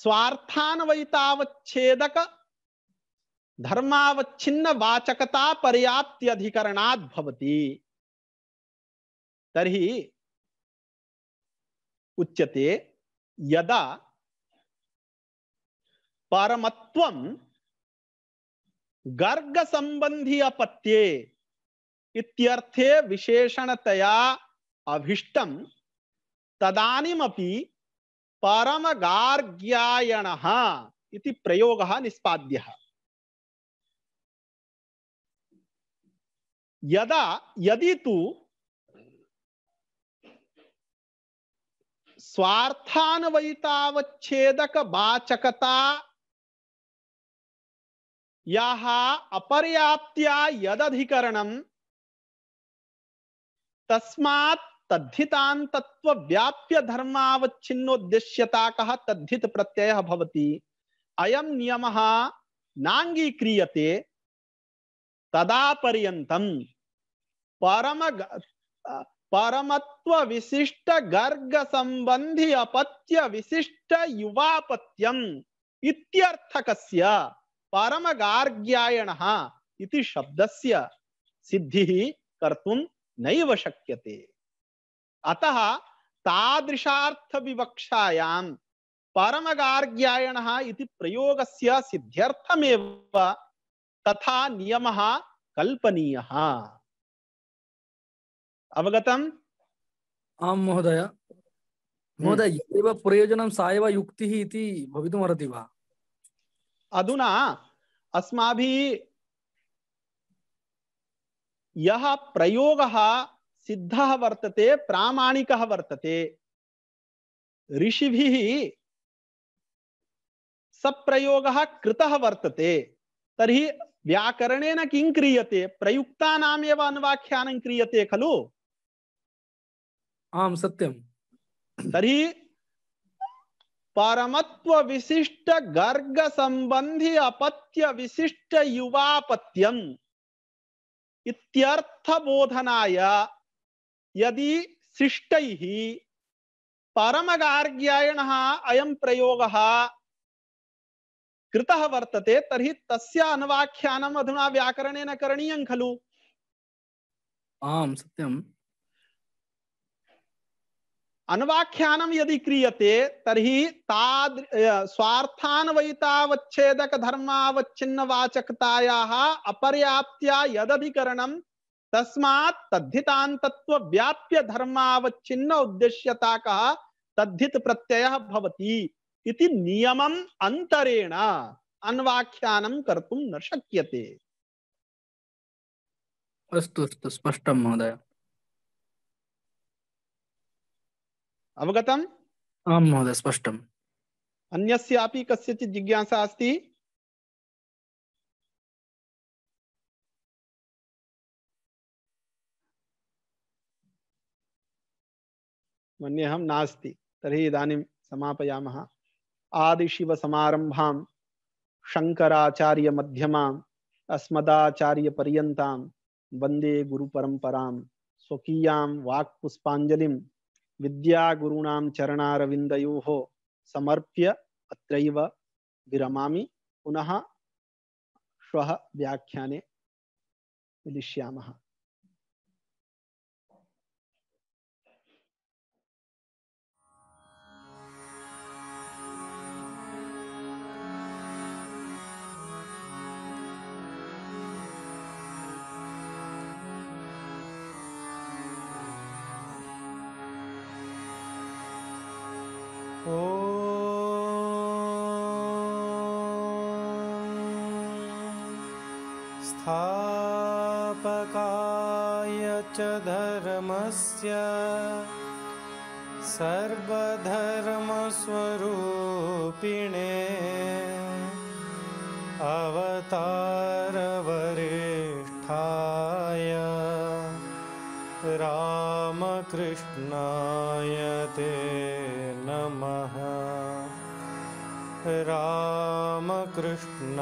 स्वार्थान्वयितावच्छेदक धर्मावच्छिन्न वाचकता पर्याप्ति अधिकरणात् भवति तर्हि उच्यते यदा परमत्वं गर्ग संबंधी अपत्ये इत्यर्थे विशेषणतया अभिष्टम तदानीमपि परम गार्ग्यायण इति प्रयोग निष्पाद्य यदा यदि तु स्वार्थान्वयितावच्छेदक वाचकता याहा अपर्याप्त्या यदधिकरणम तस्मात् व्याप्य धर्मावच्छिन्नोद्देश्यता कः तद्धित प्रत्ययः भवति अयम नियमः नाङ्गीक्रियते तदा पर्यन्तम् परम परमत्व विशिष्ट गर्ग संबंधी अपत्य विशिष्ट युवापत्यम इत्यर्थकस्य परम परमगार्ग्यायणः इति शब्दस्य सिद्धि कर्तुं नैव शक्यते अतः तादृशार्थ विवक्षायां परम परमगार्ग्यायणः इति प्रयोगस्य सिद्ध्यर्थमेव तथा नियमः कल्पनीयः अवगतम् आम महोदय महोदय एव हम्म। प्रयोजनं सा एव युक्तिः इति भवितुमर्हति वा अधुना अस्माभिः यः प्रयोगः सिद्धः वर्तते प्रामाणिकः वर्तते ऋषिभिः सप्रयोगः कृतः वर्तते तर्हि व्याकरणेन किं क्रियते प्रयुक्तानामेव अनुवाख्यानं क्रियते खलु आं सत्यं तर्हि परमत्व विशिष्ट गर्ग संबंधी अपत्य विशिष्ट युवापत्यम इत्यर्थ बोधनाय यदि शिष्ट परमगार्ग्यायण अयम प्रयोग कृत वर्तते तरी तस्वाख्यानम अनवाख्यानम् अधुना व्याकरणेन करणीयं खलु आम सत्यम अनवाख्यान यदि क्रियते तर्हि ताद स्वार्थान्वयितावच्छेदक धर्मावच्छिन्न यदिकरण अपर्याप्त्या यदधिकरणं धर्मावच्छिन्न उद्देश्यता कः तद्धित प्रत्यय भवति इति नियमम् अन्तरेण अन्वाख्यानं कर्तुं न शक्य अस्त अस्त स्पष्ट महोदय अवगतम् आम महोदय स्पष्टम् अन्यस्यापि कस्यचित् जिज्ञासा अस्ति मन्येऽहं नास्ति तर्हि इदानीं समापयामः आदिशिवसमारम्भां शङ्कराचार्यमध्यमाम् अस्मदाचार्यपर्यन्तां वन्दे गुरुपरम्परां स्वकीयां वाक्पुष्पाञ्जलिं विद्यागुरूणां चरणारविन्दयोः समर्प्य अत्रैव विरमामि पुनः श्वः व्याख्याने मिलिष्यामः च धर्मस्य सर्वधर्मस्वरूपिणे अवतारवरिष्ठाय रामकृष्णायते नमः रामकृष्णायते